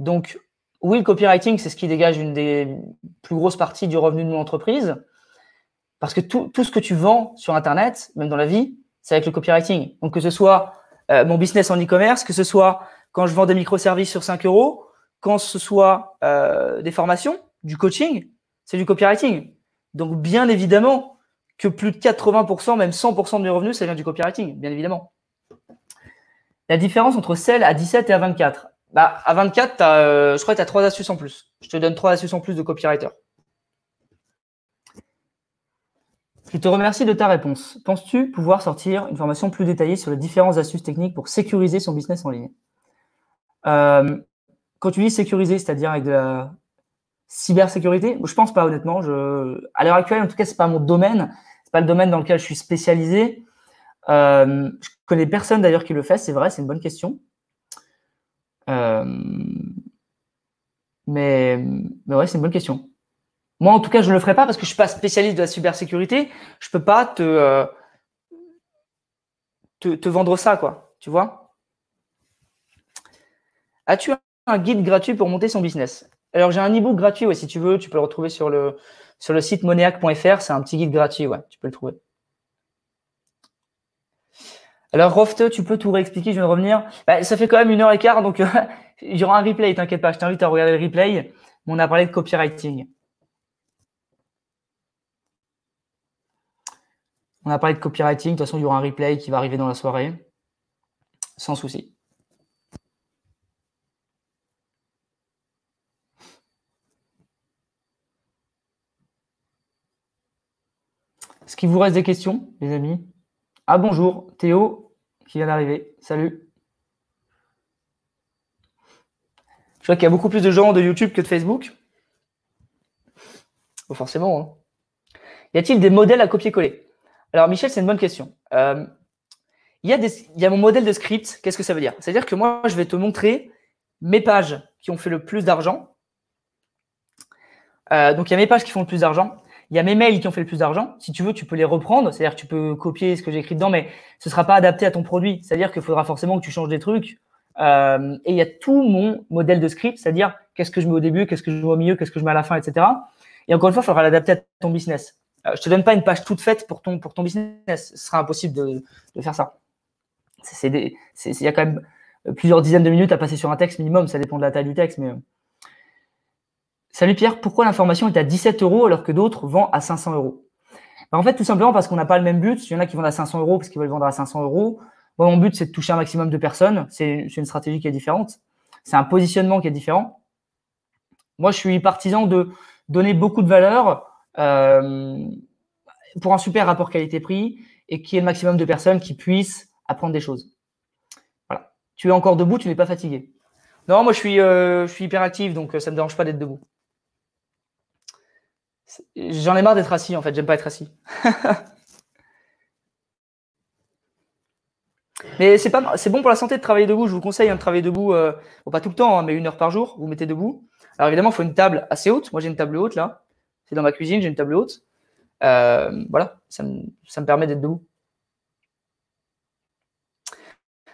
Donc, oui, le copywriting, c'est ce qui dégage une des plus grosses parties du revenu de mon entreprise. Parce que tout, tout ce que tu vends sur Internet, même dans la vie, c'est avec le copywriting. Donc, que ce soit euh, mon business en e-commerce, que ce soit quand je vends des microservices sur 5 euros, quand ce soit euh, des formations, du coaching, c'est du copywriting. Donc bien évidemment que plus de 80%, même 100% de mes revenus, ça vient du copywriting, bien évidemment. La différence entre celle à 17 et à 24. Bah, à 24, euh, je crois que tu as trois astuces en plus. Je te donne trois astuces en plus de copywriter. Je te remercie de ta réponse. Penses-tu pouvoir sortir une formation plus détaillée sur les différentes astuces techniques pour sécuriser son business en ligne euh, Quand tu dis sécuriser, c'est-à-dire avec de la cybersécurité, je ne pense pas honnêtement. À l'heure actuelle, en tout cas, ce n'est pas mon domaine. Ce n'est pas le domaine dans lequel je suis spécialisé. Euh, je connais personne d'ailleurs qui le fait. C'est vrai, c'est une bonne question. Euh, mais... mais ouais, c'est une bonne question. Moi, en tout cas, je ne le ferai pas parce que je ne suis pas spécialiste de la cybersécurité. Je ne peux pas euh, te, te, vendre ça, quoi. Tu vois As-tu un guide gratuit pour monter son business Alors, j'ai un e-book gratuit, si tu veux. Tu peux le retrouver sur le, sur le site monéac.fr. C'est un petit guide gratuit, Tu peux le trouver. Alors, Roft, tu peux tout réexpliquer, je viens de revenir. Bah, ça fait quand même une heure et quart, donc il y aura un replay, t'inquiète pas, je t'invite à regarder le replay. On a parlé de copywriting. On a parlé de copywriting. De toute façon, il y aura un replay qui va arriver dans la soirée. Sans souci. Est-ce qu'il vous reste des questions, les amis Ah bonjour, Théo qui vient d'arriver. Salut. Je crois qu'il y a beaucoup plus de gens de YouTube que de Facebook. Bon, forcément. Hein. Y a-t-il des modèles à copier-coller alors, Michel, c'est une bonne question. Euh, il, y a des, mon modèle de script. Qu'est-ce que ça veut dire C'est-à-dire que moi, je vais te montrer mes pages qui ont fait le plus d'argent. Euh, donc, il y a mes pages qui font le plus d'argent. Il y a mes mails qui ont fait le plus d'argent. Si tu veux, tu peux les reprendre. C'est-à-dire que tu peux copier ce que j'ai écrit dedans, mais ce ne sera pas adapté à ton produit. C'est-à-dire qu'il faudra forcément que tu changes des trucs. Euh, et il y a tout mon modèle de script, c'est-à-dire qu'est-ce que je mets au début, qu'est-ce que je mets au milieu, qu'est-ce que je mets à la fin, etc. Et encore une fois, il faudra l'adapter à ton business. Euh, je te donne pas une page toute faite pour ton, pour ton business. Ce sera impossible de, de faire ça. Il y a quand même euh, plusieurs dizaines de minutes à passer sur un texte minimum. Ça dépend de la taille du texte. Mais... Euh. Salut Pierre, pourquoi l'information est à 17 euros alors que d'autres vendent à 500 euros ben, En fait, tout simplement parce qu'on n'a pas le même but. Il y en a qui vendent à 500 euros parce qu'ils veulent vendre à 500 euros. Moi, mon but, c'est de toucher un maximum de personnes. C'est une stratégie qui est différente. C'est un positionnement qui est différent. Moi, je suis partisan de donner beaucoup de valeur euh, pour un super rapport qualité-prix et qu'il y ait le maximum de personnes qui puissent apprendre des choses. Tu es encore debout, tu n'es pas fatigué. Non, moi je suis, euh, hyper actif, donc euh, ça ne me dérange pas d'être debout. J'en ai marre d'être assis en fait, j'aime pas être assis. mais c'est bon pour la santé de travailler debout, je vous conseille hein, de travailler debout, pas tout le temps, hein, mais une heure par jour, vous, vous mettez debout. Alors évidemment, il faut une table assez haute, moi j'ai une table haute là, c'est dans ma cuisine, j'ai une table haute. Euh, voilà, ça me, permet d'être debout.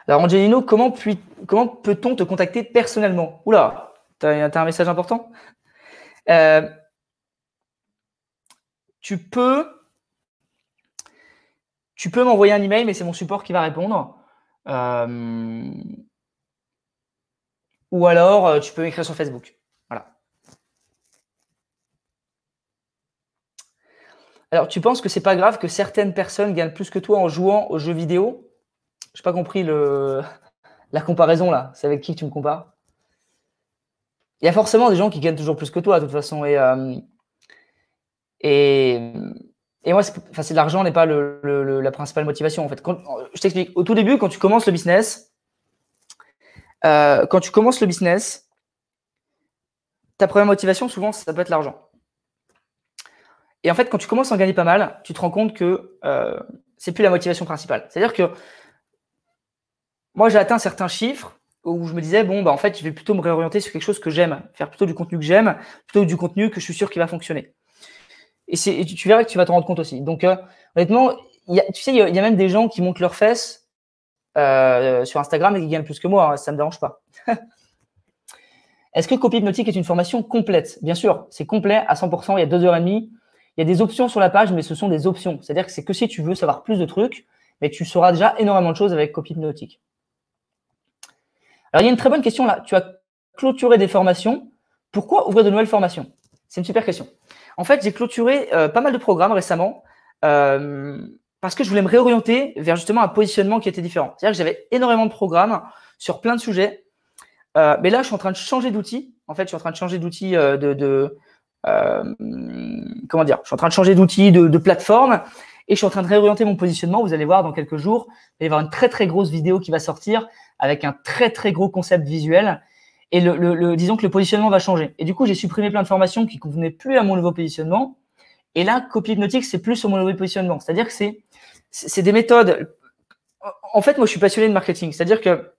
Alors Angelino, comment, comment peut-on te contacter personnellement Oula, tu as, un message important euh, Tu peux, tu peux m'envoyer un email, mais c'est mon support qui va répondre. Euh, ou alors, tu peux m'écrire sur Facebook. Alors, tu penses que c'est pas grave que certaines personnes gagnent plus que toi en jouant aux jeux vidéo Je n'ai pas compris le... la comparaison là. C'est avec qui tu me compares Il y a forcément des gens qui gagnent toujours plus que toi, de toute façon. Et, euh, et... moi, l'argent n'est pas la principale motivation. En fait, je t'explique. Au tout début, quand tu commences le business, euh, quand tu commences le business, ta première motivation, souvent, ça peut être l'argent. Et en fait, quand tu commences à en gagner pas mal, tu te rends compte que euh, c'est plus la motivation principale. C'est-à-dire que moi, j'ai atteint certains chiffres où je me disais, bon, bah, en fait, je vais plutôt me réorienter sur quelque chose que j'aime, faire plutôt du contenu que j'aime, plutôt du contenu que je suis sûr qu'il va fonctionner. Et, tu, verras que tu vas te rendre compte aussi. Donc, euh, honnêtement, tu sais, il y, a même des gens qui montent leurs fesses euh, sur Instagram et qui gagnent plus que moi. Hein. ça ne me dérange pas. Est-ce que Copy Hypnotique est une formation complète Bien sûr, c'est complet à 100%. Il y a deux heures et demie il y a des options sur la page, mais ce sont des options. C'est-à-dire que c'est que si tu veux savoir plus de trucs, mais tu sauras déjà énormément de choses avec Copy Hypnotique. Alors, il y a une très bonne question là. Tu as clôturé des formations. Pourquoi ouvrir de nouvelles formations C'est une super question. En fait, j'ai clôturé euh, pas mal de programmes récemment euh, parce que je voulais me réorienter vers justement un positionnement qui était différent. C'est-à-dire que j'avais énormément de programmes sur plein de sujets. Euh, mais là, je suis en train de changer d'outil. En fait, je suis en train de changer d'outil de, euh, comment dire, je suis en train de changer d'outil, de, plateforme et je suis en train de réorienter mon positionnement. Vous allez voir dans quelques jours, il va y avoir une très très grosse vidéo qui va sortir avec un très très gros concept visuel. Et le, disons que le positionnement va changer. Et du coup, j'ai supprimé plein de formations qui convenaient plus à mon nouveau positionnement. Et là, copie hypnotique, c'est plus sur mon nouveau positionnement. C'est-à-dire que c'est, c'est des méthodes. En fait, moi, je suis passionné de marketing. C'est-à-dire que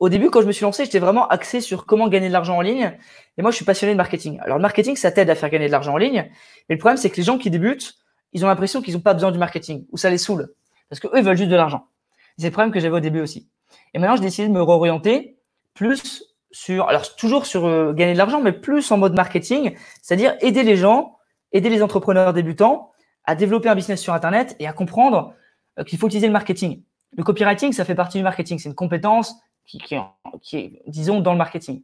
au début, quand je me suis lancé, j'étais vraiment axé sur comment gagner de l'argent en ligne. Et moi, je suis passionné de marketing. Alors, le marketing, ça t'aide à faire gagner de l'argent en ligne. Mais le problème, c'est que les gens qui débutent, ils ont l'impression qu'ils n'ont pas besoin du marketing ou ça les saoule parce qu'eux, ils veulent juste de l'argent. C'est le problème que j'avais au début aussi. Et maintenant, j'ai décidé de me réorienter plus sur, alors toujours sur euh, gagner de l'argent, mais plus en mode marketing, c'est-à-dire aider les gens, aider les entrepreneurs débutants à développer un business sur Internet et à comprendre euh, qu'il faut utiliser le marketing. Le copywriting, ça fait partie du marketing. C'est une compétence, qui, est, disons, dans le marketing.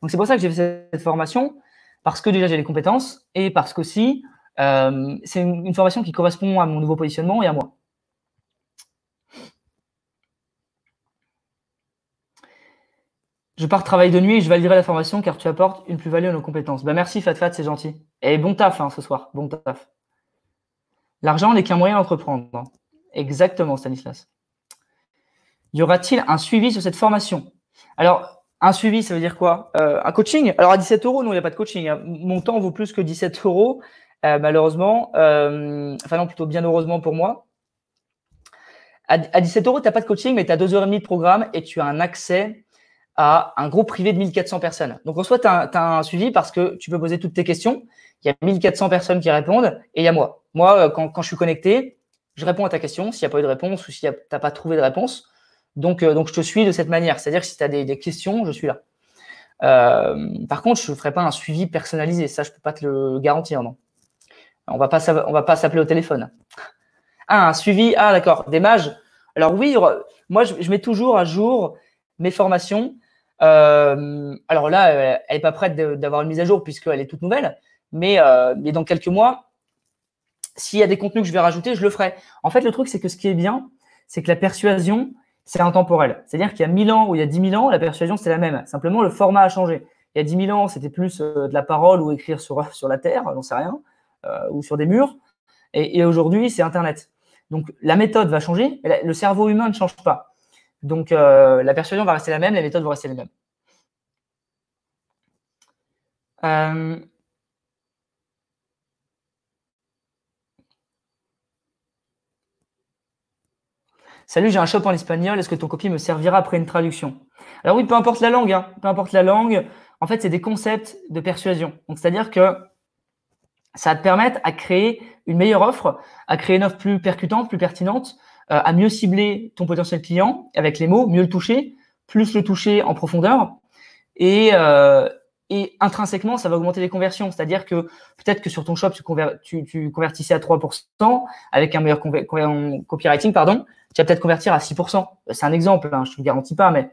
Donc c'est pour ça que j'ai fait cette formation, parce que déjà j'ai les compétences et parce qu'aussi euh, c'est une, formation qui correspond à mon nouveau positionnement et à moi. Je pars travailler de nuit et je validerai la formation car tu apportes une plus-value à nos compétences. Bah merci Fat Fat, c'est gentil. Et bon taf hein, ce soir, bon taf. L'argent n'est qu'un moyen d'entreprendre. Hein. Exactement Stanislas y aura-t-il un suivi sur cette formation Alors, un suivi, ça veut dire quoi euh, Un coaching Alors, à 17 euros, non, il n'y a pas de coaching. Hein. Mon temps vaut plus que 17 euros, euh, malheureusement. Euh, enfin, non, plutôt bien heureusement pour moi. À, 17 euros, tu n'as pas de coaching, mais tu as 2h30 de programme et tu as un accès à un groupe privé de 1400 personnes. Donc, en soi, tu as, un suivi parce que tu peux poser toutes tes questions. Il y a 1400 personnes qui répondent et il y a moi. Moi, euh, quand, je suis connecté, je réponds à ta question s'il n'y a pas eu de réponse ou si tu n'as pas trouvé de réponse. Euh, donc, je te suis de cette manière. C'est-à-dire que si tu as des, questions, je suis là. Euh, par contre, je ne ferai pas un suivi personnalisé. Ça, je ne peux pas te le garantir, non. On ne va pas s'appeler au téléphone. Ah, un suivi. Ah, d'accord. Des mages. Alors oui, moi, je, mets toujours à jour mes formations. Euh, alors là, elle n'est pas prête d'avoir une mise à jour puisqu'elle est toute nouvelle. Mais, mais dans quelques mois, s'il y a des contenus que je vais rajouter, je le ferai. En fait, le truc, c'est que ce qui est bien, c'est que la persuasion, c'est intemporel. C'est-à-dire qu'il y a 1000 ans ou il y a 10 000 ans, la persuasion, c'est la même. Simplement, le format a changé. Il y a 10 000 ans, c'était plus euh, de la parole ou écrire sur, sur la terre, on ne sait rien, euh, ou sur des murs. Et, aujourd'hui, c'est Internet. Donc, la méthode va changer, mais le cerveau humain ne change pas. Donc, euh, la persuasion va rester la même, les méthodes vont rester les mêmes. Euh, Salut, j'ai un shop en espagnol, est-ce que ton copie me servira après une traduction Alors oui, peu importe la langue, hein, peu importe la langue, en fait, c'est des concepts de persuasion. Donc, c'est-à-dire que ça va te permettre à créer une meilleure offre, à créer une offre plus percutante, plus pertinente, euh, à mieux cibler ton potentiel client avec les mots, mieux le toucher, plus le toucher en profondeur. Et, euh, et intrinsèquement, ça va augmenter les conversions. C'est-à-dire que peut-être que sur ton shop, tu, tu, convertissais à 3% avec un meilleur copywriting, pardon, tu vas peut-être convertir à 6%. C'est un exemple, hein, je ne te le garantis pas, mais,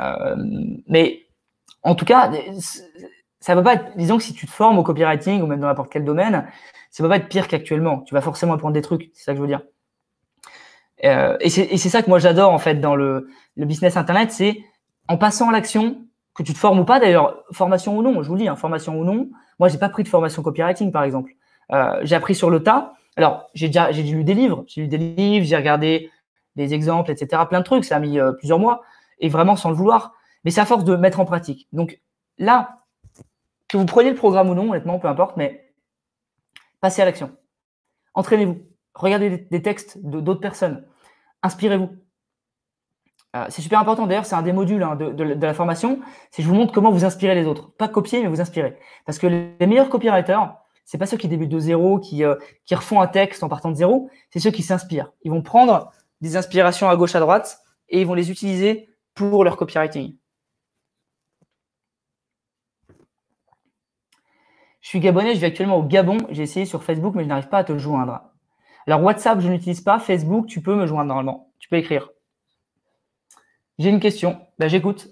euh, mais en tout cas, ça va pas être, disons que si tu te formes au copywriting ou même dans n'importe quel domaine, ça ne va pas être pire qu'actuellement. Tu vas forcément apprendre des trucs, c'est ça que je veux dire. Euh, et c'est ça que moi j'adore en fait dans le business internet, c'est en passant à l'action, que tu te formes ou pas, d'ailleurs, formation ou non, je vous dis, hein, formation ou non, moi, j'ai pas pris de formation copywriting, par exemple. Euh, j'ai appris sur le tas. Alors, j'ai déjà j'ai lu des livres, j'ai lu des livres, j'ai regardé des exemples, etc., plein de trucs, ça a mis euh, plusieurs mois, et vraiment sans le vouloir. Mais c'est à force de mettre en pratique. Donc là, que vous preniez le programme ou non, honnêtement, peu importe, mais passez à l'action. Entraînez-vous, regardez des, des textes de, d'autres personnes, inspirez-vous. Euh, c'est super important. D'ailleurs, c'est un des modules hein, de, la formation. C'est je vous montre comment vous inspirez les autres. Pas copier, mais vous inspirer. Parce que les, meilleurs copywriters, c'est pas ceux qui débutent de zéro, euh, qui, refont un texte en partant de zéro. C'est ceux qui s'inspirent. Ils vont prendre des inspirations à gauche, à droite, et ils vont les utiliser pour leur copywriting. Je suis gabonais, je vis actuellement au Gabon. J'ai essayé sur Facebook, mais je n'arrive pas à te joindre. Alors WhatsApp, je n'utilise pas. Facebook, tu peux me joindre normalement. Tu peux écrire. J'ai une question. là bah, j'écoute.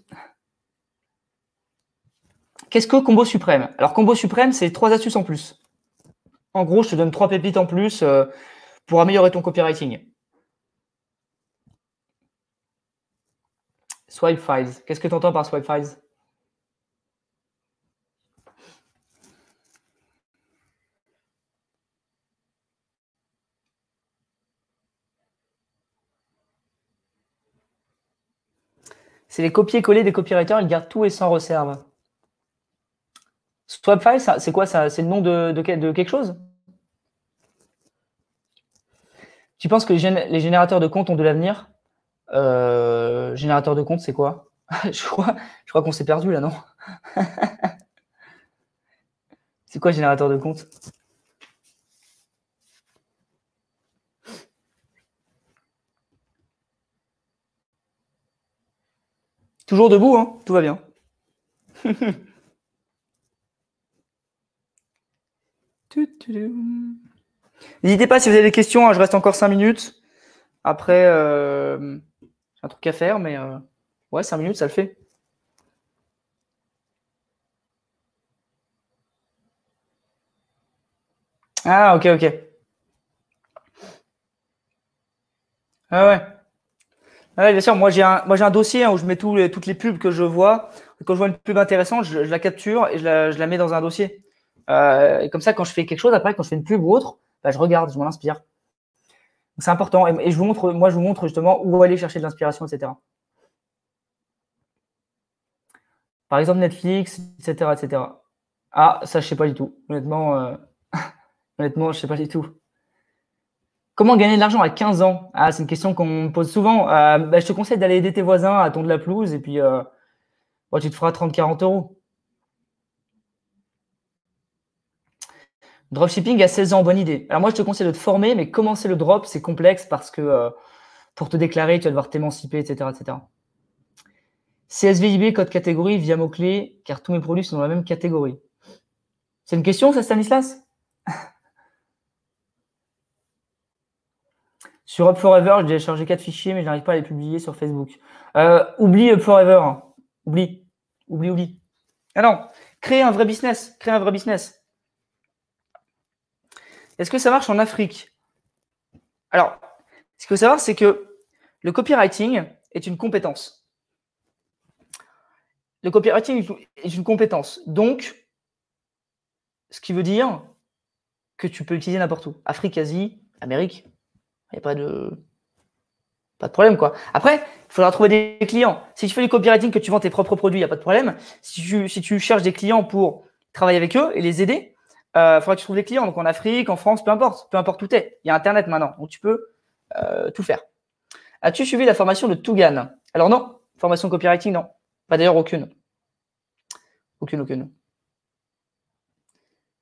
Qu'est-ce que Combo Suprême Alors, Combo Suprême, c'est trois astuces en plus. En gros, je te donne trois pépites en plus euh, pour améliorer ton copywriting. Swipe Files. Qu'est-ce que tu entends par Swipe Files c'est les copier-coller des copywriters, ils gardent tout et sans réserve. Swapfile, c'est quoi ça C'est le nom de, quelque chose Tu penses que les générateurs de comptes ont de l'avenir euh, Générateur de comptes, c'est quoi je crois, je crois qu'on s'est perdu là, non C'est quoi générateur de comptes Toujours debout, hein, tout va bien. N'hésitez pas si vous avez des questions, hein, je reste encore cinq minutes. Après, euh, j'ai un truc à faire, mais euh, ouais, cinq minutes, ça le fait. Ah, ok, ok. Ah ouais. Ah bien sûr. Moi, j'ai un, dossier hein, où je mets toutes les pubs que je vois. Quand je vois une pub intéressante, je, la capture et je la, mets dans un dossier. Euh, comme ça, quand je fais quelque chose, après, quand je fais une pub ou autre, bah, je regarde, je m'en inspire. C'est important. Et, je vous montre, moi, je vous montre justement où aller chercher de l'inspiration, etc. Par exemple, Netflix, etc., etc. Ah, ça, je ne sais pas du tout. Honnêtement, je euh, honnêtement, je sais pas du tout. Comment gagner de l'argent à 15 ans ah, C'est une question qu'on me pose souvent. Euh, bah, je te conseille d'aller aider tes voisins à de la pelouse et puis euh, bah, tu te feras 30-40 euros. Dropshipping à 16 ans, bonne idée. Alors moi, je te conseille de te former, mais commencer le drop, c'est complexe parce que euh, pour te déclarer, tu vas devoir t'émanciper, etc., etc. CSVIB, code catégorie, via mots clé car tous mes produits sont dans la même catégorie. C'est une question, ça, Stanislas Sur Up Forever, j'ai chargé quatre fichiers, mais je n'arrive pas à les publier sur Facebook. Euh, oublie Up Forever. Hein. Oublie. Oublie, oublie. Ah non, créer un vrai business. Crée un vrai business. Est-ce que ça marche en Afrique Alors, ce qu'il faut savoir, c'est que le copywriting est une compétence. Le copywriting est une compétence. Donc, ce qui veut dire que tu peux l'utiliser n'importe où. Afrique, Asie, Amérique, il n'y a pas de, pas de problème, quoi. Après, il faudra trouver des clients. Si tu fais du copywriting, que tu vends tes propres produits, il n'y a pas de problème. Si tu, cherches des clients pour travailler avec eux et les aider, il euh, faudra que tu trouves des clients. Donc en Afrique, en France, peu importe, peu importe où tu es. Il y a Internet maintenant, donc tu peux euh, tout faire. As-tu suivi la formation de Tougan Alors non, formation copywriting, non. Pas d'ailleurs aucune. Aucune, aucune.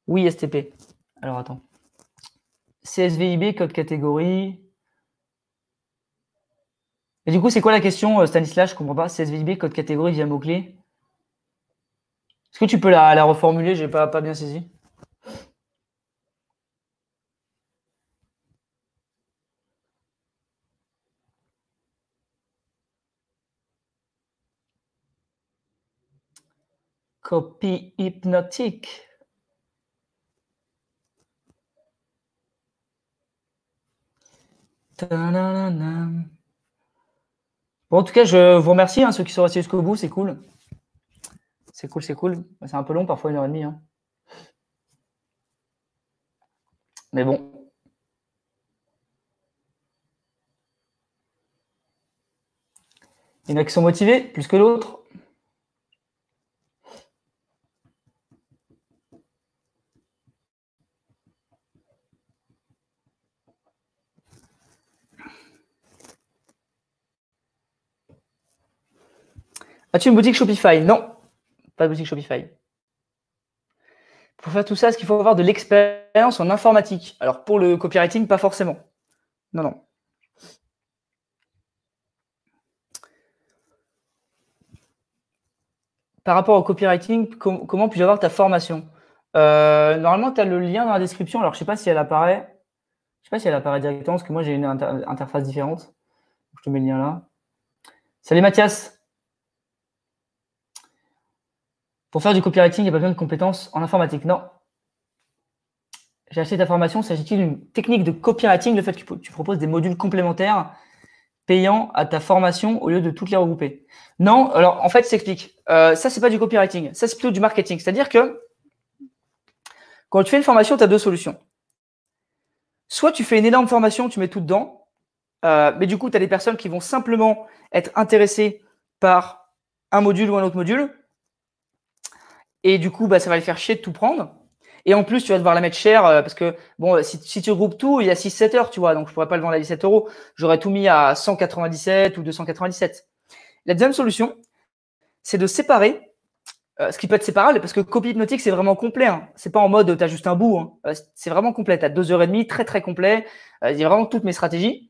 Oui, STP. Alors attends. CSVIB, code catégorie. Et du coup, c'est quoi la question, euh, Stanislas Je comprends pas. CSVIB, code catégorie via mot-clé. Est-ce que tu peux la, reformuler J'ai pas, pas bien saisi. Copie hypnotique. Bon, en tout cas, je vous remercie, hein, ceux qui sont restés jusqu'au bout, c'est cool. C'est cool, c'est cool. Bah, c'est un peu long, parfois une heure et demie. Hein. Mais bon. Il y en a qui sont motivés plus que l'autre. As-tu une boutique Shopify Non, pas de boutique Shopify. Pour faire tout ça, est-ce qu'il faut avoir de l'expérience en informatique Alors pour le copywriting, pas forcément. Non, non. Par rapport au copywriting, comment puis-je avoir ta formation euh, Normalement, tu as le lien dans la description. Alors, je ne sais pas si elle apparaît. Je ne sais pas si elle apparaît directement, parce que moi, j'ai une interface différente. Je te mets le lien là. Salut Mathias Pour faire du copywriting, il n'y a pas besoin de compétences en informatique. Non. J'ai acheté ta formation. S'agit-il d'une technique de copywriting, le fait que tu proposes des modules complémentaires payant à ta formation au lieu de toutes les regrouper Non. Alors, en fait, s'explique. Euh, ça, c'est pas du copywriting. Ça, c'est plutôt du marketing. C'est-à-dire que quand tu fais une formation, tu as deux solutions. Soit tu fais une énorme formation, tu mets tout dedans, euh, mais du coup, tu as des personnes qui vont simplement être intéressées par un module ou un autre module, et du coup, bah, ça va les faire chier de tout prendre. Et en plus, tu vas devoir la mettre chère euh, parce que bon, euh, si, tu regroupes tout, il y a 6-7 heures, tu vois. Donc, je pourrais pas le vendre à 17 euros. J'aurais tout mis à 197 ou 297. La deuxième solution, c'est de séparer euh, ce qui peut être séparable parce que copie hypnotique, c'est vraiment complet. Hein. C'est pas en mode tu as juste un bout. Hein. C'est vraiment complet. À 2 deux heures et demie, très très complet. Il y a vraiment toutes mes stratégies.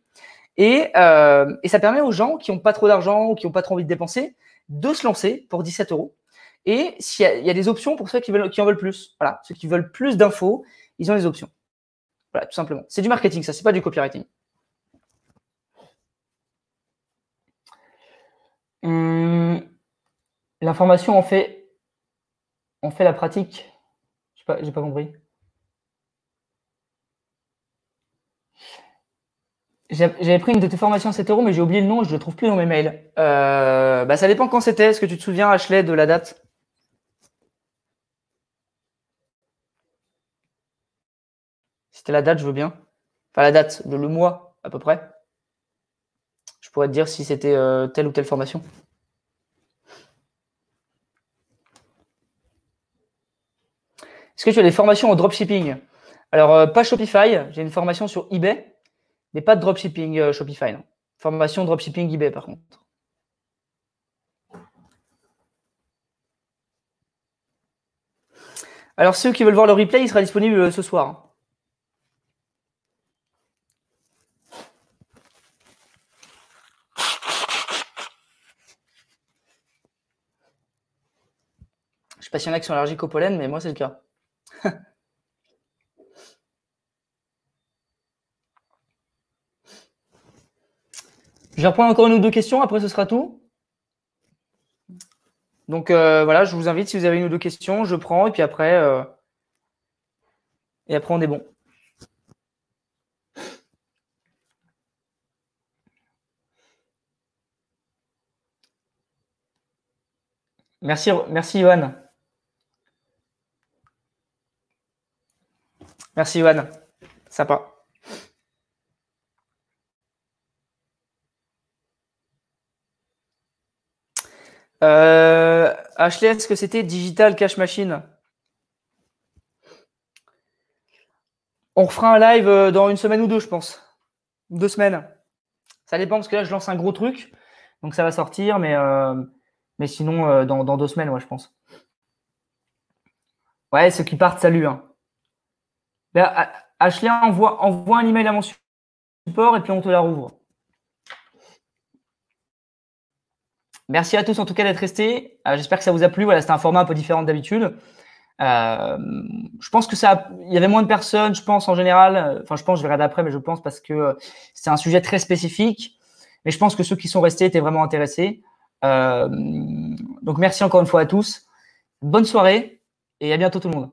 Et, et ça permet aux gens qui ont pas trop d'argent ou qui ont pas trop envie de dépenser de se lancer pour 17 euros et s'il y, a, des options pour ceux qui, veulent, qui en veulent plus. Voilà, ceux qui veulent plus d'infos, ils ont des options. Voilà, tout simplement. C'est du marketing, ça, c'est pas du copywriting. Hum, l'information, on fait, on fait la pratique. J'ai pas, pas compris. J'avais pris une de tes formations 7 euros, mais j'ai oublié le nom, je ne le trouve plus dans mes mails. Euh, bah, ça dépend quand c'était. Est-ce que tu te souviens, Ashley, de la date c'était la date, je veux bien. Enfin, la date, le, le mois à peu près. Je pourrais te dire si c'était euh, telle ou telle formation. Est-ce que tu as des formations en dropshipping Alors, euh, pas Shopify. J'ai une formation sur eBay, mais pas de dropshipping euh, Shopify. Formation dropshipping eBay, par contre. Alors, ceux qui veulent voir le replay, il sera disponible ce soir. Hein. pas s'il y en a qui sont allergiques au pollen, mais moi, c'est le cas. Je vais reprendre encore une ou deux questions, après ce sera tout. Donc euh, voilà, je vous invite, si vous avez une ou deux questions, je prends, et puis après, euh, et après on est bon. Merci, merci Johan. Merci, ça Sympa. Euh, Ashley, est-ce que c'était Digital Cash Machine On refera un live euh, dans une semaine ou deux, je pense. Deux semaines. Ça dépend parce que là, je lance un gros truc. Donc ça va sortir, mais, euh, mais sinon, dans, deux semaines, moi, je pense. Ouais, ceux qui partent, salut. Hein. Ashley envoie, un email à mon support et puis on te la rouvre. Merci à tous en tout cas d'être restés. Euh, j'espère que ça vous a plu. Voilà, c'était un format un peu différent d'habitude. Euh, je pense que ça, il y avait moins de personnes, je pense en général. Enfin, je pense, je verrai d'après, mais je pense parce que euh, c'est un sujet très spécifique. Mais je pense que ceux qui sont restés étaient vraiment intéressés. donc merci encore une fois à tous. Bonne soirée et à bientôt tout le monde.